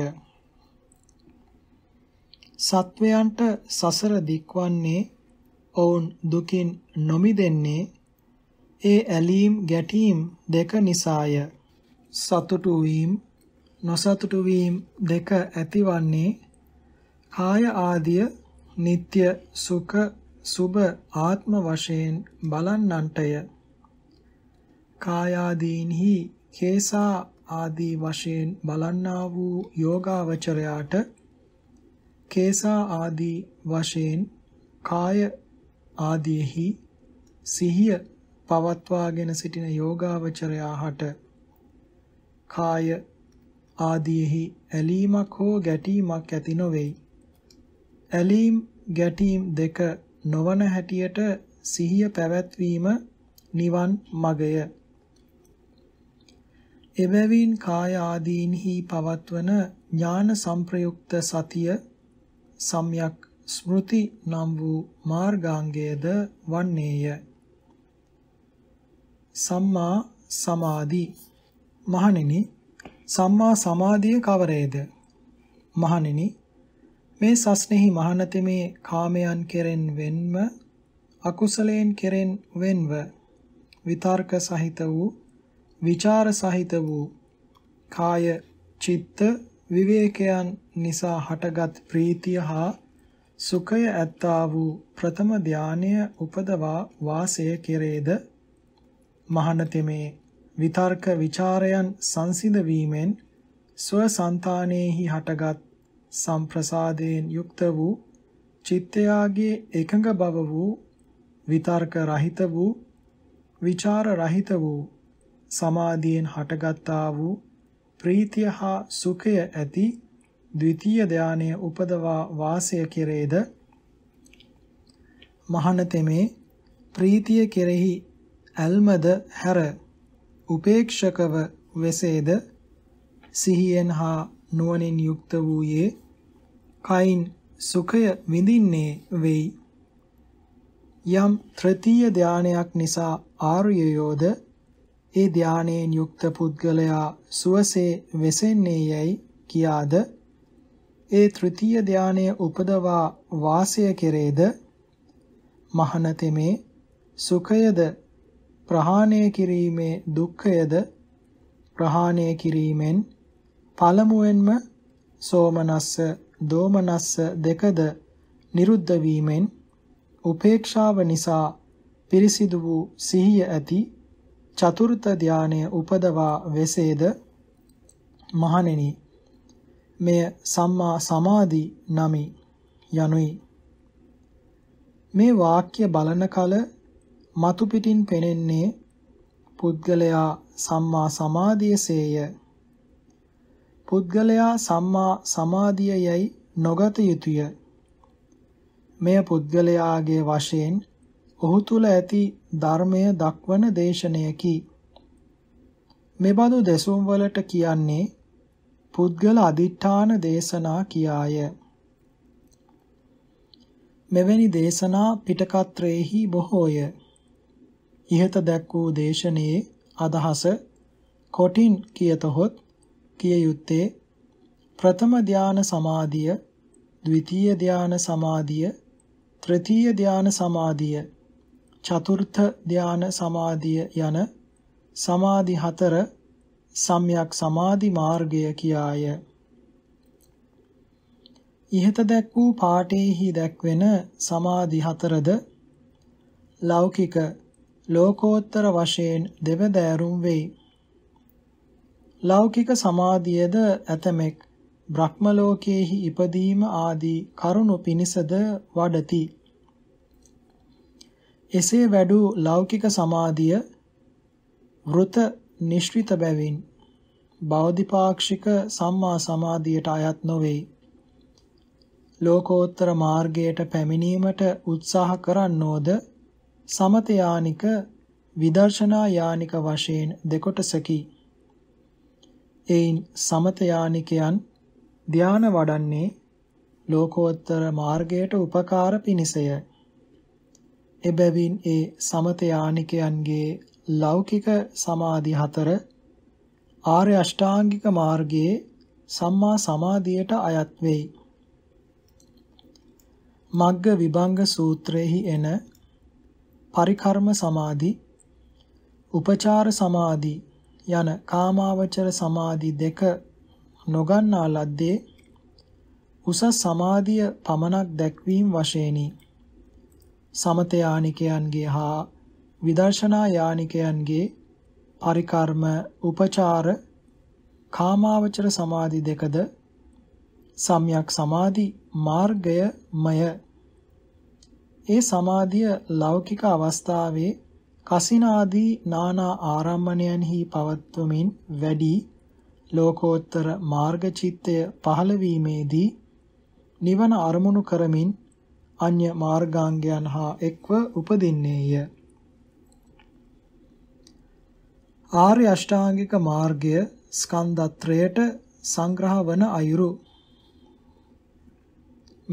[SPEAKER 1] සත්වයන්ට සසර දික්වන්නේ ඔවුන් දුකින් නොමිදෙන්නේ ඒ ඇලීම් ගැටීම් දෙක නිසාය. සතුටු වීම නොසතුටු වීම දෙක ඇතිවන්නේ කාය ආදිය නিত্য සුඛ සුබ ආත්ම වශයෙන් බලන්නන්ටය කායාදීන්හි කේසා ආදී වශයෙන් බලන්නා වූ යෝගාවචරයාට කේසා ආදී වශයෙන් කාය ආදීෙහි සිහිය පවත්වාගෙන සිටින යෝගාවචරයාට කාය ආදීෙහි ඇලීමක් හෝ ගැටීමක් ඇති නොවේයි. ඇලීම් ගැටීම් දෙක නොවන හැටියට සිහිය පැවැත්වීම නිවන් මගය. එබැවින් කාය ආදීන්හි පවත්වන ඥාන සංප්‍රයුක්ත සතිය සම්‍යක් ස්මෘති නම් වූ මාර්ගාංගයේද වන්නේය. සම්මා සමාධි මහණෙනි සම්මා සමාධිය කවරේද? මහණෙනි මේ සස්නෙහි මහානතමේ කාමයන් කෙරෙන් වෙන්ව අකුසලයෙන් කෙරෙන් වෙන්ව විතර්ක සහිත වූ විචාර සහිත වූ කාය චිත්ත විවේකයන් නිසා හටගත් ප්‍රීතිය හා සුඛය ඇත්තා වූ ප්‍රථම ධානය උපදවා වාසය කෙරේද මහණතෙමේ විතර්ක ਵਿਚාරයන් සංසිඳ වීමෙන් ස්වසංතානෙහි හටගත් සම්ප්‍රසාදයෙන් යුක්ත වූ චිත්තයාගේ එකඟ බව වූ විතර්ක රහිත වූ විචාර රහිත වූ සමාධියෙන් හටගත්තා වූ ප්‍රීතිය හා සුඛය ඇති ද්විතීය ධානය උපදවා වාසය කෙරේද මහනතෙමේ ප්‍රීතිය කෙරෙහි ඇල්මද හැර උපේක්ෂකව වෙසේද සිහියෙන් හා නුවණින් යුක්ත වූයේ කයින් සුඛය විඳින්නේ වෙයි යම් ත්‍ෘතීය ධානයක් නිසා ආර්යයෝද ඒ ධානයෙන් යුක්ත පුද්ගලයා සුවසේ වෙසෙන්නේ යයි කියාද ඒ තෘතීය ධානය උපදවා වාසය කෙරේද මහනතෙමේ සුඛයද ප්‍රහාණය කිරීමේ දුක්ඛයද ප්‍රහාණය කිරීමෙන් පළමුවෙන්ම සෝමනස්ස දෝමනස්ස දෙකද නිරුද්ධ වීමෙන් උපේක්ෂාව නිසා පිරිසිදු වූ සිහිය ඇති චතුර්ථ ධානය උපදවා වෙසේද මහණෙනි මෙය සම්මා සමාධි නමි යනුයි මේ වාක්‍ය බලන කල මතු පිටින් පෙනෙන්නේ පුද්ගලයා සම්මා සමාධියසේය පුද්ගලයා සම්මා සමාධියයි නොගත යුතුය මෙය පුද්ගලයාගේ වශයෙන් ඔහු තුල ඇති ධර්මය දක්වන දේශනයකි. මෙබඳු දෙසුම් වලට කියන්නේ පුද්ගල අදිඨාන දේශනා කියාය. මෙවැනි දේශනා පිටකත්‍රයේහි බොහෝය. ইহත දැක් වූ දේශනයේ අදහස කොටින් කියතොත් කිය යුත්තේ ප්‍රථම ධාන සමාධිය, ද්විතීය ධාන සමාධිය, තෘතීය ධාන සමාධිය චතුර්ථ ධාන සමාධිය යන සමාධි හතර සම්‍යක් සමාධි මාර්ගය කියාය. ইহත දැක් වූ පාඨයේහි දැක්වෙන සමාධි හතරද ලෞකික ලෝකෝත්තර වශයෙන් දෙවදෑරුම් වෙයි. ලෞකික සමාධියද ඇතමෙක් බ්‍රහ්ම ලෝකයේහි ඉපදීම ආදී කරුණු පිණිසද වඩති. එසේ වැඩූ ලෞකික සමාධිය වෘත නිශ්චිත බැවින් බෞද්ධපාක්ෂික සම්මා සමාධියට අයත් නොවේ. ලෝකෝත්තර මාර්ගයට පැමිණීමට උත්සාහ කරන්නෝද සමතයානික විදර්ශනා යානික වශයෙන් දෙකොටසකි. එයින් සමතයානිකයන් ධාන වඩන්නේ ලෝකෝත්තර මාර්ගයට උපකාර පිණිසය. එබැවින් ඒ සමත යානිකයන්ගේ ලෞකික සමාධි හතර ආර්ය අෂ්ටාංගික මාර්ගයේ සම්මා සමාධියට අයත් වෙයි. මග්ග විභංග සූත්‍රයේහි එන පරිකර්ම සමාධි, උපචාර සමාධි යන කාමාවචර සමාධි දෙක නොගන්නා ලද්දේ උසස් සමාධිය පමණක් දැක්වීම වශයෙන්ී සමත යානිකයන්ගේ හා විදර්ශනා යානිකයන්ගේ පරිකර්ම උපචාර කාමාවචර සමාධි දෙකද සම්‍යක් සමාධි මාර්ගයමය ඒ සමාධිය ලෞකික අවස්ථාවේ කසිනාදී නානා ආරම්මණයන්හි පවත්වමින් වැඩි ලෝකෝත්තර මාර්ග චිත්තය පහළ වීමේදී නිවන අරමුණු කරමින් අන්‍ය මාර්ගාංගයන් හා එක්ව උපදින්නේය. ආර්ය අෂ්ටාංගික මාර්ගය ස්කන්ධත්‍රයට සංග්‍රහ වන අයුරු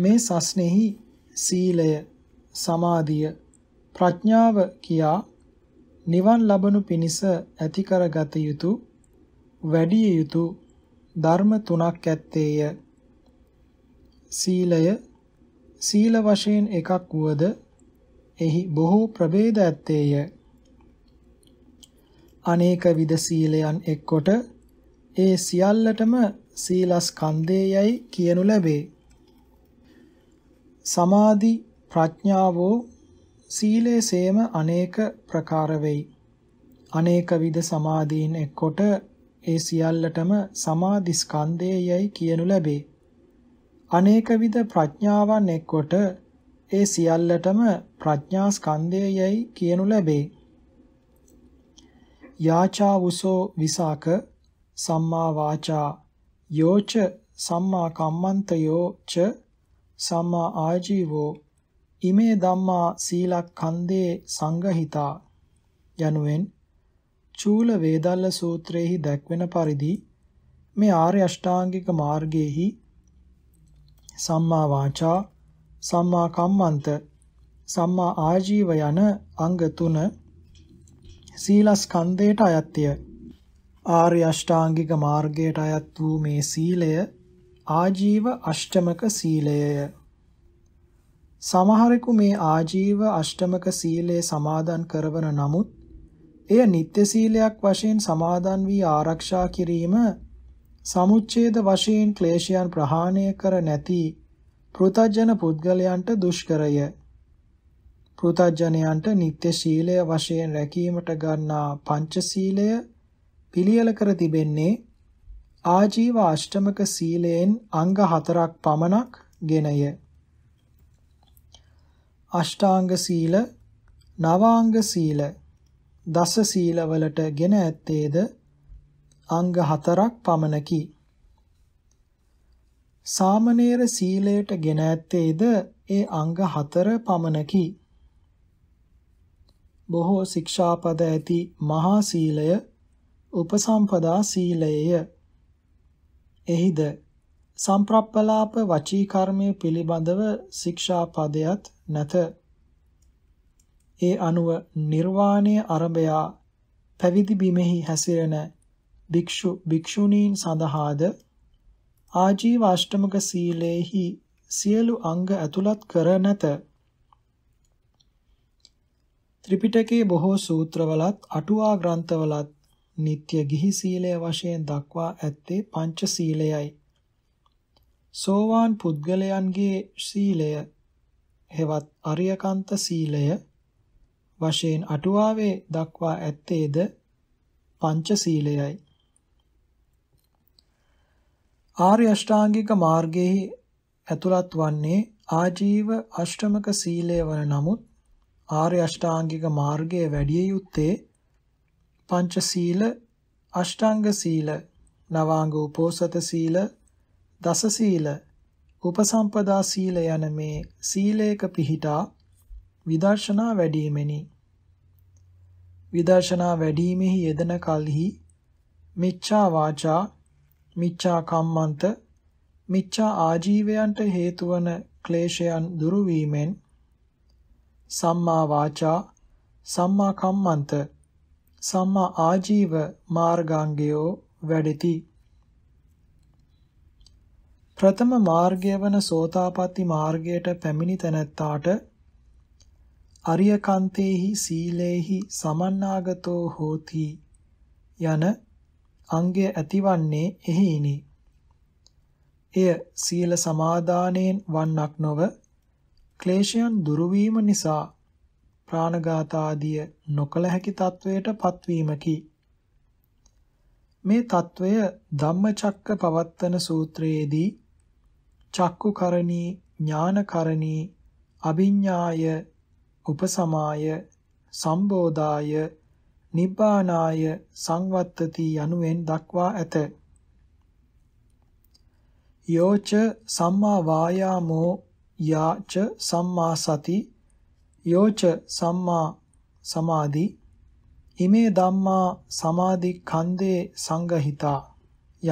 [SPEAKER 1] මේ සස්නෙහි සීලය සමාධිය ප්‍රඥාව කියා නිවන් ලබනු පිණිස ඇති කරගත යුතු වැඩි යුතු ධර්ම තුනක් ඇත්තේය. සීලය සීල වශයෙන් එකක් වුවද එහි බොහෝ ප්‍රභේද ඇත්තේය. අනේක විද සීලයන් එක්කොට ඒ සියල්ලටම සීලස්කන්ධයයි කියනු ලැබේ. සමාධි ප්‍රඥාවෝ සීලේ සේම අනේක ප්‍රකාර වෙයි. අනේක විද සමාධීන් එක්කොට ඒ සියල්ලටම සමාධි ස්කන්ධයයි කියනු ලැබේ. අනේකවිධ ප්‍රඥාවන් එක්කොට ඒ සියල්ලටම ප්‍රඥා ස්කන්ධයයි කියනු ලැබේ. යාචා උසෝ විසාක සම්මා වාචා යෝච සම්මා කම්මන්තයෝ ච සම්මා ආජීවෝ ඉමේ ධම්මා සීලක්ඛන්දේ සංගහිතා යනුවෙන් චූල වේදල්ල සූත්‍රයේහි දැක්වෙන පරිදි මේ ආර්ය අෂ්ටාංගික මාර්ගයේහි සම්මා වාචා සම්මා කම්මන්ත සම්මා ආජීව යන අංග තුන සීලස්කන්ධයට අයත්ය. ආර්ය අෂ්ටාංගික මාර්ගයට අයත් වූ මේ සීලය ආජීව අෂ්ටමක සීලයය. සමහරෙකු මේ ආජීව අෂ්ටමක සීලය සමාදන් කරවන නමුත් එය නිත්‍ය සීලයක් වශයෙන් සමාදන් වී ආරක්ෂා කිරීම සමුච්ඡේද වශයෙන් ක්ලේශයන් ප්‍රහාණය කර නැති පෘතජන පුද්ගලයන්ට දුෂ්කරය. පෘතජනයන්ට නිත්‍ය ශීලය වශයෙන් රැකීමට ගන්නා පංචශීලය පිළියෙල කර තිබෙන්නේ ආජීව අෂ්ටමක සීලයෙන් අංග හතරක් පමණක් ගෙනය. අෂ්ටාංග සීල, නවාංග සීල, දස සීල වලට ගෙන ඇත්තේද අංග හතරක් පමණකි. සාමණේර සීලයට ගෙන ඇත්තේද ඒ අංග හතර පමණකි. බොහෝ ශික්ෂාපද ඇති මහා සීලය උපසම්පදා සීලයය. එහිද සම්ප්‍රප්පලාප වචී කර්මය පිළිබඳව ශික්ෂාපදයක් නැත. ඒ අනුව නිර්වාණය අරඹයා පැවිදි බිමෙහි හැසිරෙන භික්ෂු භික්ෂුණීන් සඳහාද ආජීව අෂ්ටමක සීලේහි සියලු අංග ඇතුළත් කර නැත. ත්‍රිපිටකයේ බොහෝ සූත්‍රවලත් අටුවා ග්‍රන්ථවලත් නিত্য ගිහි සීලය වශයෙන් දක්වා ඇත්තේ පංච සීලයයි. සෝවාන් පුද්ගලයන්ගේ සීලය හෙවත් අරියකන්ත සීලය වශයෙන් අටුවාවේ දක්වා ඇත්තේද පංච සීලයයි. ආර්ය අෂ්ටාංගික මාර්ගයේ ඇතුළත් වන්නේ ආජීව අෂ්ටමක සීලය වන නමුත් ආර්ය අෂ්ටාංගික මාර්ගයේ වැඩි යුත්තේ පංච සීල අෂ්ටාංග සීල නවාංග උපෝසත සීල දස සීල උපසම්පදා සීල යන මේ සීලයක පිහිටා විදර්ශනා වැඩීමෙනි විදර්ශනා වැඩීමෙහි යෙදෙන කල්හි මිච්ඡා වාචා මිච්ඡා කම්මන්ත මිච්ඡා ආජීවයන්ට හේතු වන ක්ලේශයන් දුරු වීමෙන් සම්මා වාචා සම්මා කම්මන්ත සම්මා ආජීව මාර්ගාංගයෝ වැඩෙති ප්‍රථම මාර්ගය වන සෝතාපට්ටි මාර්ගයට පැමිණි තැනැත්තාට අරියකන්තේහි සීලේහි සමන්නාගතෝ හෝති යන අංගය ඇතිවන්නේ එහිනි. එය සීල සමාදානයෙන් වන්නක් නොව ක්ලේශයන් දුරවීම නිසා ප්‍රාණඝාත ආදිය නොකල හැකි තත්වයට පත්වීමකි. මේ తත්වය ධම්මචක්ක පවත්තන සූත්‍රයේදී චක්කුකරණී ඥානකරණී අභිඤ්ඤාය උපසමාය සම්බෝධාය නිබ්බානාය සංවත්තති යනුවෙන් දක්වා ඇත. යෝච සම්මා වායාමෝ යාච සම්මා සති යෝච සම්මා සමාධි ඉමේ ධම්මා සමාධි ඛණ්ඩේ සංගහිතා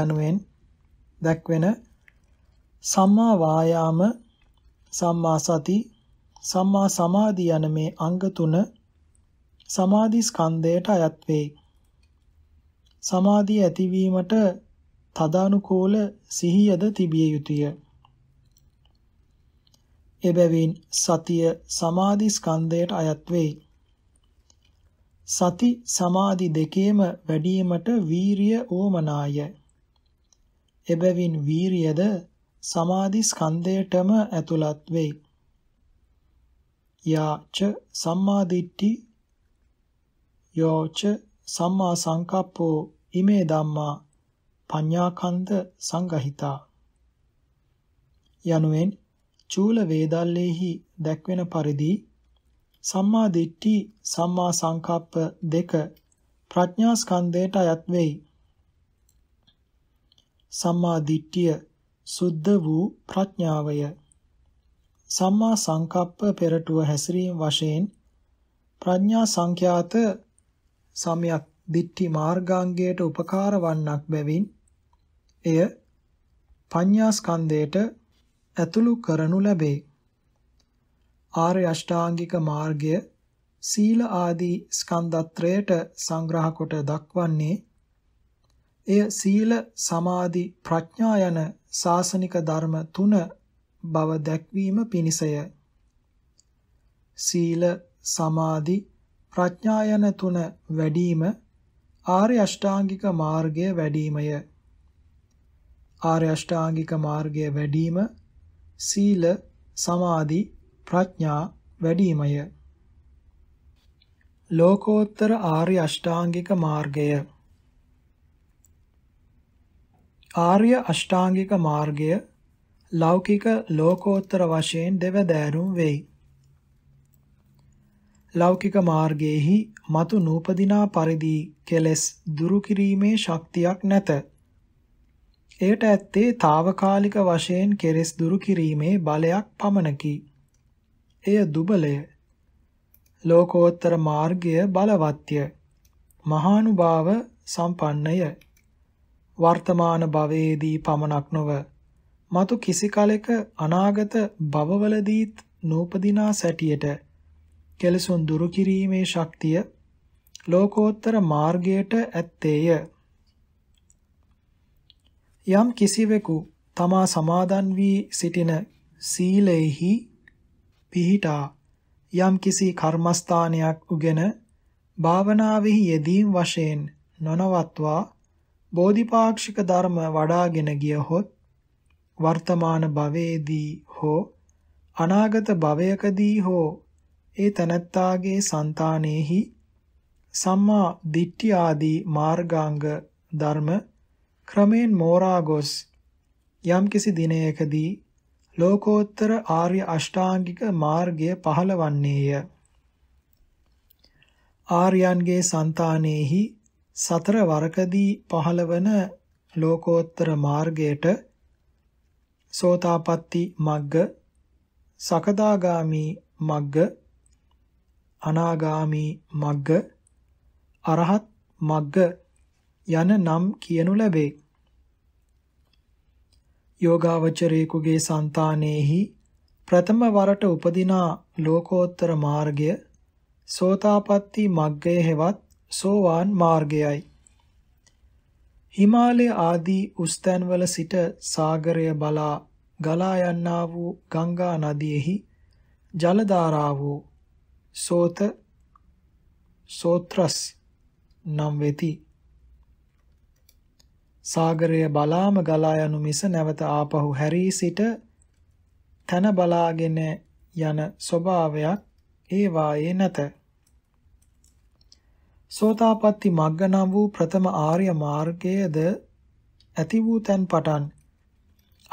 [SPEAKER 1] යනුවෙන් දැක්වෙන සම්මා වායාම සම්මා සති සම්මා සමාධි යන මේ අංග තුන සමාධි ස්කන්ධයට අයත් වේ. සමාධිය ඇතිවීමට තදානුකූල සිහියද තිබිය යුතුය. එබැවින් සතිය සමාධි ස්කන්ධයට අයත් වේ. සති සමාධි දෙකේම වැඩිවීමට වීරිය ඕමනාය. එබැවින් වීරියද සමාධි ස්කන්ධයටම ඇතුළත් වේ. යාච සම්මාදිට්ඨි යෝච සම්මා සංකප්පෝ ඉමේ ධම්මා පඤ්ඤාකන්ද සංගහිතා යනුවෙන් චූල වේදල්ලේහි දැක්වෙන පරිදි සම්මා දිට්ඨි සම්මා සංකප්ප දෙක ප්‍රඥා ස්කන්ධයට අයත් වෙයි. සම්මා දිට්ඨිය සුද්ධ වූ ප්‍රඥාවය. සම්මා සංකප්ප පෙරටුව හැසිරීම වශයෙන් ප්‍රඥා සංඛ්‍යාත සමයත් දිට්ඨි මාර්ගාංගයට උපකාර වන්නක් බැවින් එය පඤ්ඤාස්කන්ධයට ඇතුළු කරනු ලැබේ. ආර්ය අෂ්ටාංගික මාර්ගය සීල ආදී ස්කන්ධත්‍රයට සංග්‍රහ කොට දක්වන්නේ එය සීල සමාධි ප්‍රඥා යන සාසනික ධර්ම තුන බව දැක්වීම පිණිසය. සීල සමාධි ප්‍රඥායන තුන වැඩිම ආර්ය අෂ්ටාංගික මාර්ගය වැඩිමය. ආර්ය අෂ්ටාංගික මාර්ගය වැඩිම සීල සමාධි ප්‍රඥා වැඩිමය. ලෝකෝත්තර ආර්ය අෂ්ටාංගික මාර්ගය ආර්ය අෂ්ටාංගික මාර්ගය ලෞකික ලෝකෝත්තර වශයෙන් දෙවදෑරුම් වෙයි. ලෞකික මාර්ගයේහි మతు නූපදිනා පරිදි කෙලෙස් දුරු කිරීමේ ශක්තියක් නැත. එයට ඇත්තේ తాවකාලික වශයෙන් කෙලෙස් දුරු කිරීමේ බලයක් පමණකි. එය දුබලය. ලෝකෝත්තර මාර්ගය බලවත්ය. මහානුභාව සම්පන්නය. වර්තමාන භවයේදී පමණක් නොව මතු කිසි කලෙක අනාගත භවවලදීත් නූපදිනා සැටියට කෙලෙසුන් දුරු කිරීමේ ශක්තිය ලෝකෝත්තර මාර්ගයට ඇත්තේය. යම් කිසිවෙකු තමා සමාදන් වී සිටින සීලෙහි පිහිටා යම් කිසි කර්මස්ථානයක් උගෙන භාවනාවෙහි යෙදීම් වශයෙන් නොනවත්වා බෝධිපාක්ෂික ධර්ම වඩාගෙන ගියහොත් වර්තමාන භවයේදී හෝ අනාගත භවයකදී හෝ ඒ තනත්තාගේ సంతානෙහි සම්මා දිට්ඨි ආදී මාර්ගාංග ධර්ම ක්‍රමෙන් මෝරා ගොස් යම්කිසි දිනයකදී ලෝකෝත්තර ආර්ය අෂ්ටාංගික මාර්ගය පහළවන්නේය. ආර්යයන්ගේ సంతානෙහි සතර වරකදී පහළවන ලෝකෝත්තර මාර්ගයට සෝතාපට්ටි මග්ග සකදාගාමි මග්ග අනාගාමී මග්ග, අරහත් මග්ග යන නම් කියනු ලැබේ. යෝගාවචරයෙකුගේ సంతානෙහි ප්‍රථම වරට උපදිනා ලෝකෝත්තර මාර්ගය සෝතාපට්ටි මග්ගය හෙවත් සෝවාන් මාර්ගයයි. හිමාලය ආදී උස්තැන්වල සිට සාගරය බලා ගලා යන්නා වූ ගංගා නදියෙහි ජල ධාරා වූ සෝත සෝත්‍රස් නම් වෙති සාගරය බලාම ගලා යනු මිස නැවත ආපහු හැරී සිට තන බලාගෙන යන ස්වභාවයක් ඒ වායේ නැත සෝතාපට්ටි මග්ග නම් වූ ප්‍රථම ආර්ය මාර්ගයේද ඇති වූ තැන් පටන්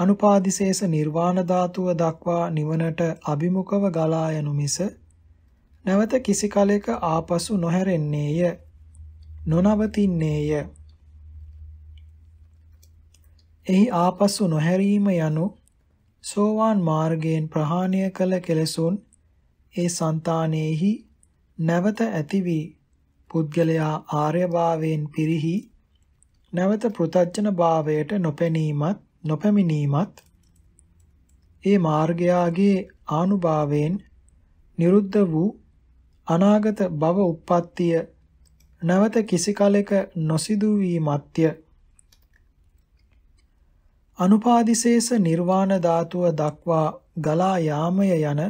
[SPEAKER 1] අනුපාදිශේෂ නිර්වාණ ධාතුව දක්වා නිවනට අභිමුඛව ගලා යනු මිස නැවත කිසි කලෙක ආපසු නොහැරෙන්නේය. නොනවතින්නේය. එහි ආපසු නොහැරීම යනු සෝවාන් මාර්ගයෙන් ප්‍රහාණය කළ කෙලෙසුන් ඒ సంతානෙහි නැවත ඇති වී පුද්ගලයා ආර්යභාවයෙන් පිරිහි නැවත පෘතජන භාවයට නොපැනීමත් නොපැමිණීමත් ඒ මාර්ගයාගේ ආනුභාවයෙන් නිරුද්ධ වූ අනාගත භව උප්පත්තිය නැවත කිසි කලෙක නොසිදු වීමත්ය. අනුපාදිශේෂ නිර්වාණ ධාතුව දක්වා ගලා යාමය යන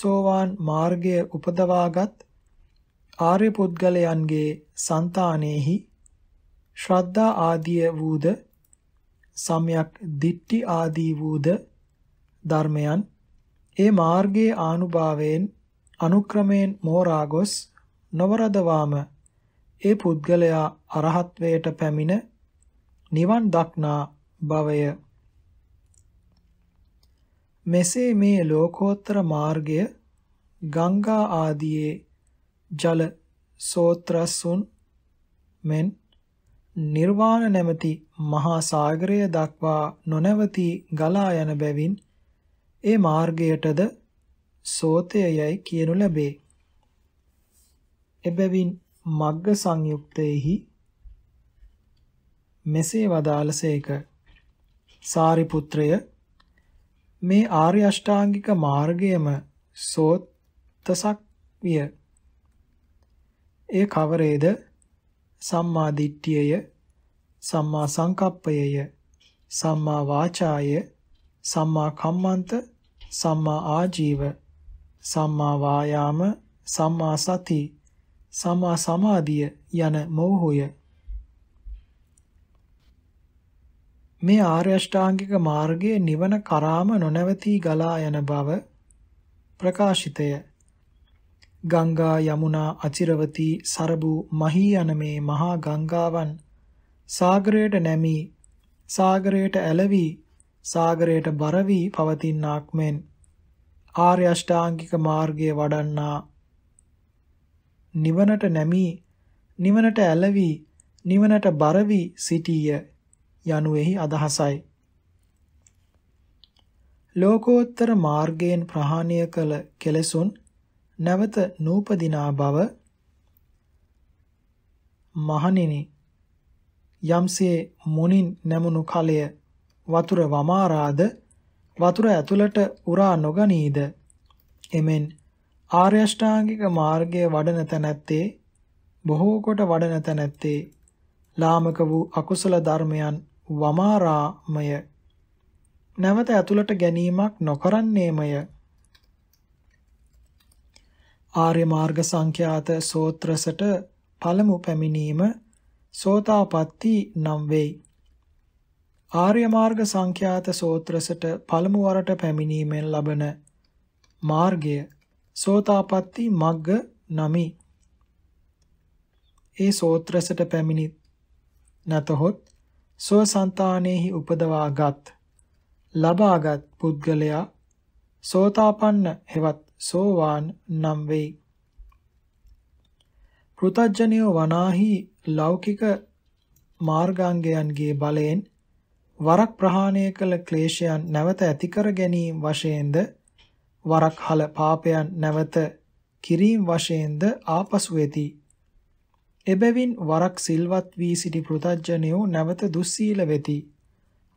[SPEAKER 1] සෝවාන් මාර්ගය උපදවාගත් ආර්ය පුද්ගලයන්ගේ సంతානෙහි ශ්‍රද්ධා ආදී වූද සම්‍යක් දිට්ටි ආදී වූද ධර්මයන් ඒ මාර්ගයේ ආනුභාවයෙන් අනුක්‍රමයෙන් මෝරා ගොස් නොවරදවාම ඒ පුද්ගලයා අරහත්වයට පැමිණ නිවන් දක්නා භවය මෙසේ මේ ලෝකෝත්තර මාර්ගය ගංගා ආදියේ ජල සෝත්‍රසුන් මෙන් නිර්වාණ නැමැති මහා සාගරය දක්වා නොනවති ගලා යන බැවින් ඒ මාර්ගයටද සෝතය යයි කියනු ලැබේ. එබැවින් මග්ග සංයුක්තයෙහි මෙසේ වදාළසේක සාරිපුත්‍රය මේ ආර්ය අෂ්ටාංගික මාර්ගයම සෝත්තසක් විය. ඒ කවරේද? සම්මා දිට්ඨියය, සම්මා සංකප්පයය, සම්මා වාචාය, සම්මා කම්මන්ත, සම්මා ආජීව සම්මා වායාම, සම්මා සති, සම්මා සමාධිය යන මෝහය මේ ආර්ය අෂ්ටාංගික මාර්ගයේ නිවන කරාම නොනවතී ගලා යන බව ප්‍රකාශිතය. ගංගා යමුනා අචිරවතී සරබු මහී යන මේ මහා ගංගාවන් සාගරයට නැමී සාගරයට ඇලවි සාගරයට බර වී පවතිනාක් මෙන් ආර්ය අෂ්ටාංගික මාර්ගයේ වඩන්නා නිවනට නැමී නිවනට ඇලවි නිවනට බර වී සිටිය යනුෙහි අදහසයි ලෝකෝත්තර මාර්ගයෙන් ප්‍රහාණය කළ කෙලෙසුන් නැවත නූපදිනා බව මහණෙනි යම්සේ මුනින් නැමුණු කලය වතුර වමාරාද වතුර ඇතුළට උරා නොගනීද? එමෙන් ආර්ය අෂ්ටාංගික මාර්ගයේ වඩන තැනැත්තේ බොහෝ කොට වඩන තැනැත්තේ ලාමක වූ අකුසල ධර්මයන් වමාරාමය නැවත ඇතුළට ගැනීමක් නොකරන්නේමය ආර්ය මාර්ග සංඛ්‍යාත සෝත්‍රසට පළමු පැමිණීම සෝතාපට්ටි නම් වෙයි ආර්ය මාර්ග සංඛ්‍යාත සෝත්‍රසට පළමු වරට පැමිණීමෙන් ලබන මාර්ගය සෝතාපට්ටි මග්ග නමි. ඒ සෝත්‍රසට පැමිණි නැතහොත් සෝසන්තානෙහි උපදවාගත් ලබාගත් පුද්ගලයා සෝතාපන්න හෙවත් සෝවාන් නම් වෙයි. පෘතජ්ජනියෝ වනාහි ලෞකික මාර්ගාංගයන්ගේ බලයෙන් වරක් ප්‍රහාණය කළ ක්ලේශයන් නැවත ඇති කර ගැනීම වශයෙන්ද වරක් හල පාපයන් නැවත කිරීම වශයෙන්ද ආපසු වෙති. එබැවින් වරක් සිල්වත් වී සිටි පෘතජ්ජනයෝ නැවත දුස්සීල වෙති.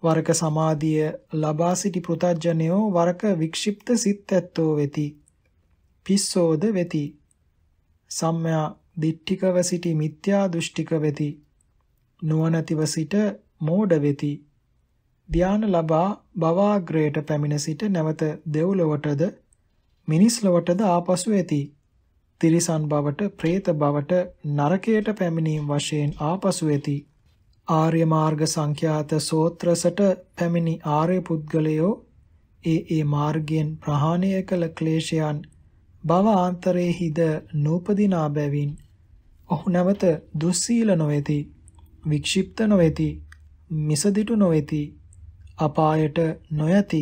[SPEAKER 1] වරක සමාධිය ලබා සිටි පෘතජ්ජනයෝ වරක වික්ෂිප්ත සිත් ඇත්තෝ වෙති. පිස්සෝද වෙති. සම්මයා දිට්ඨිකව සිටි මිත්‍යා දෘෂ්ටික වෙති. නුවණතිව සිට මෝඩ වෙති. ධාන ලබා භවග්‍රයට පැමිණ සිට නැවත දෙව්ලොවටද මිනිස් ලොවටද ආපසු ඇති. තිරිසන් බවට, പ്രേත බවට, නරකයට පැමිණීම වශයෙන් ආපසු ඇති. ආර්ය මාර්ග සංඛ්‍යාත සෝත්‍රසට පැමිණි ආර්ය පුද්ගලයෝ ඒ ඒ මාර්ගයෙන් ප්‍රහාණය කළ ක්ලේශයන් භව ආන්තරයේහිද නූපදිනා බැවින් ඔහු නැවත දුස්සීල නොවේති වික්ෂිප්ත නොවේති මිසදිටු නොවේති අපායට නොයති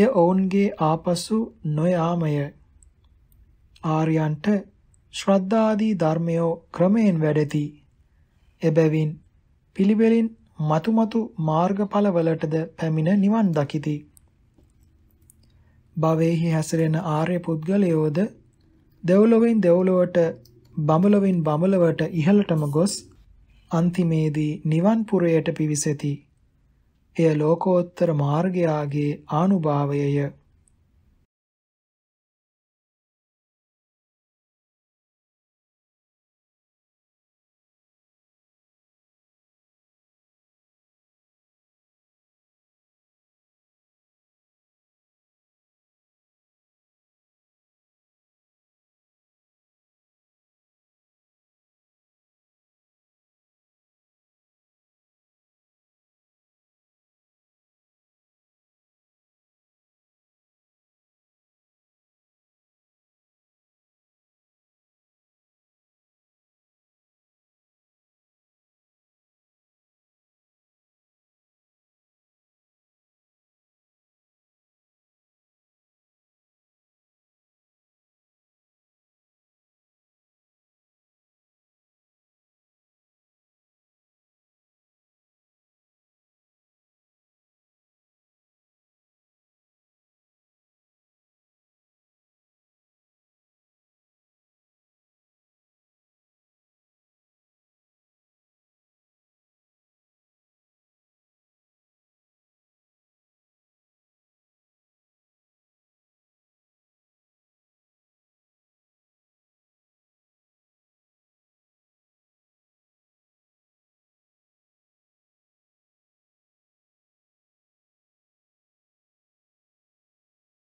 [SPEAKER 1] එය ඔවුන්ගේ ආපසු නොයාමය ආර්යයන්ට ශ්‍රද්ධාදී ධර්මයෝ ක්‍රමයෙන් වැඩෙති එබැවින් පිළිවෙලින් මතුමතු මාර්ගඵලවලටද පැමිණ නිවන් දකිති භවෙහි හැසිරෙන ආර්ය පුද්ගලයෝද දෙව්ලොවින් දෙව්ලොවට බඹලොවින් බඹලවට ඉහළටම ගොස් අන්තිමේදී නිවන් පුරයට පිවිසෙති එය ලෝකෝත්තර මාර්ගයාගේ ආනුභාවයය.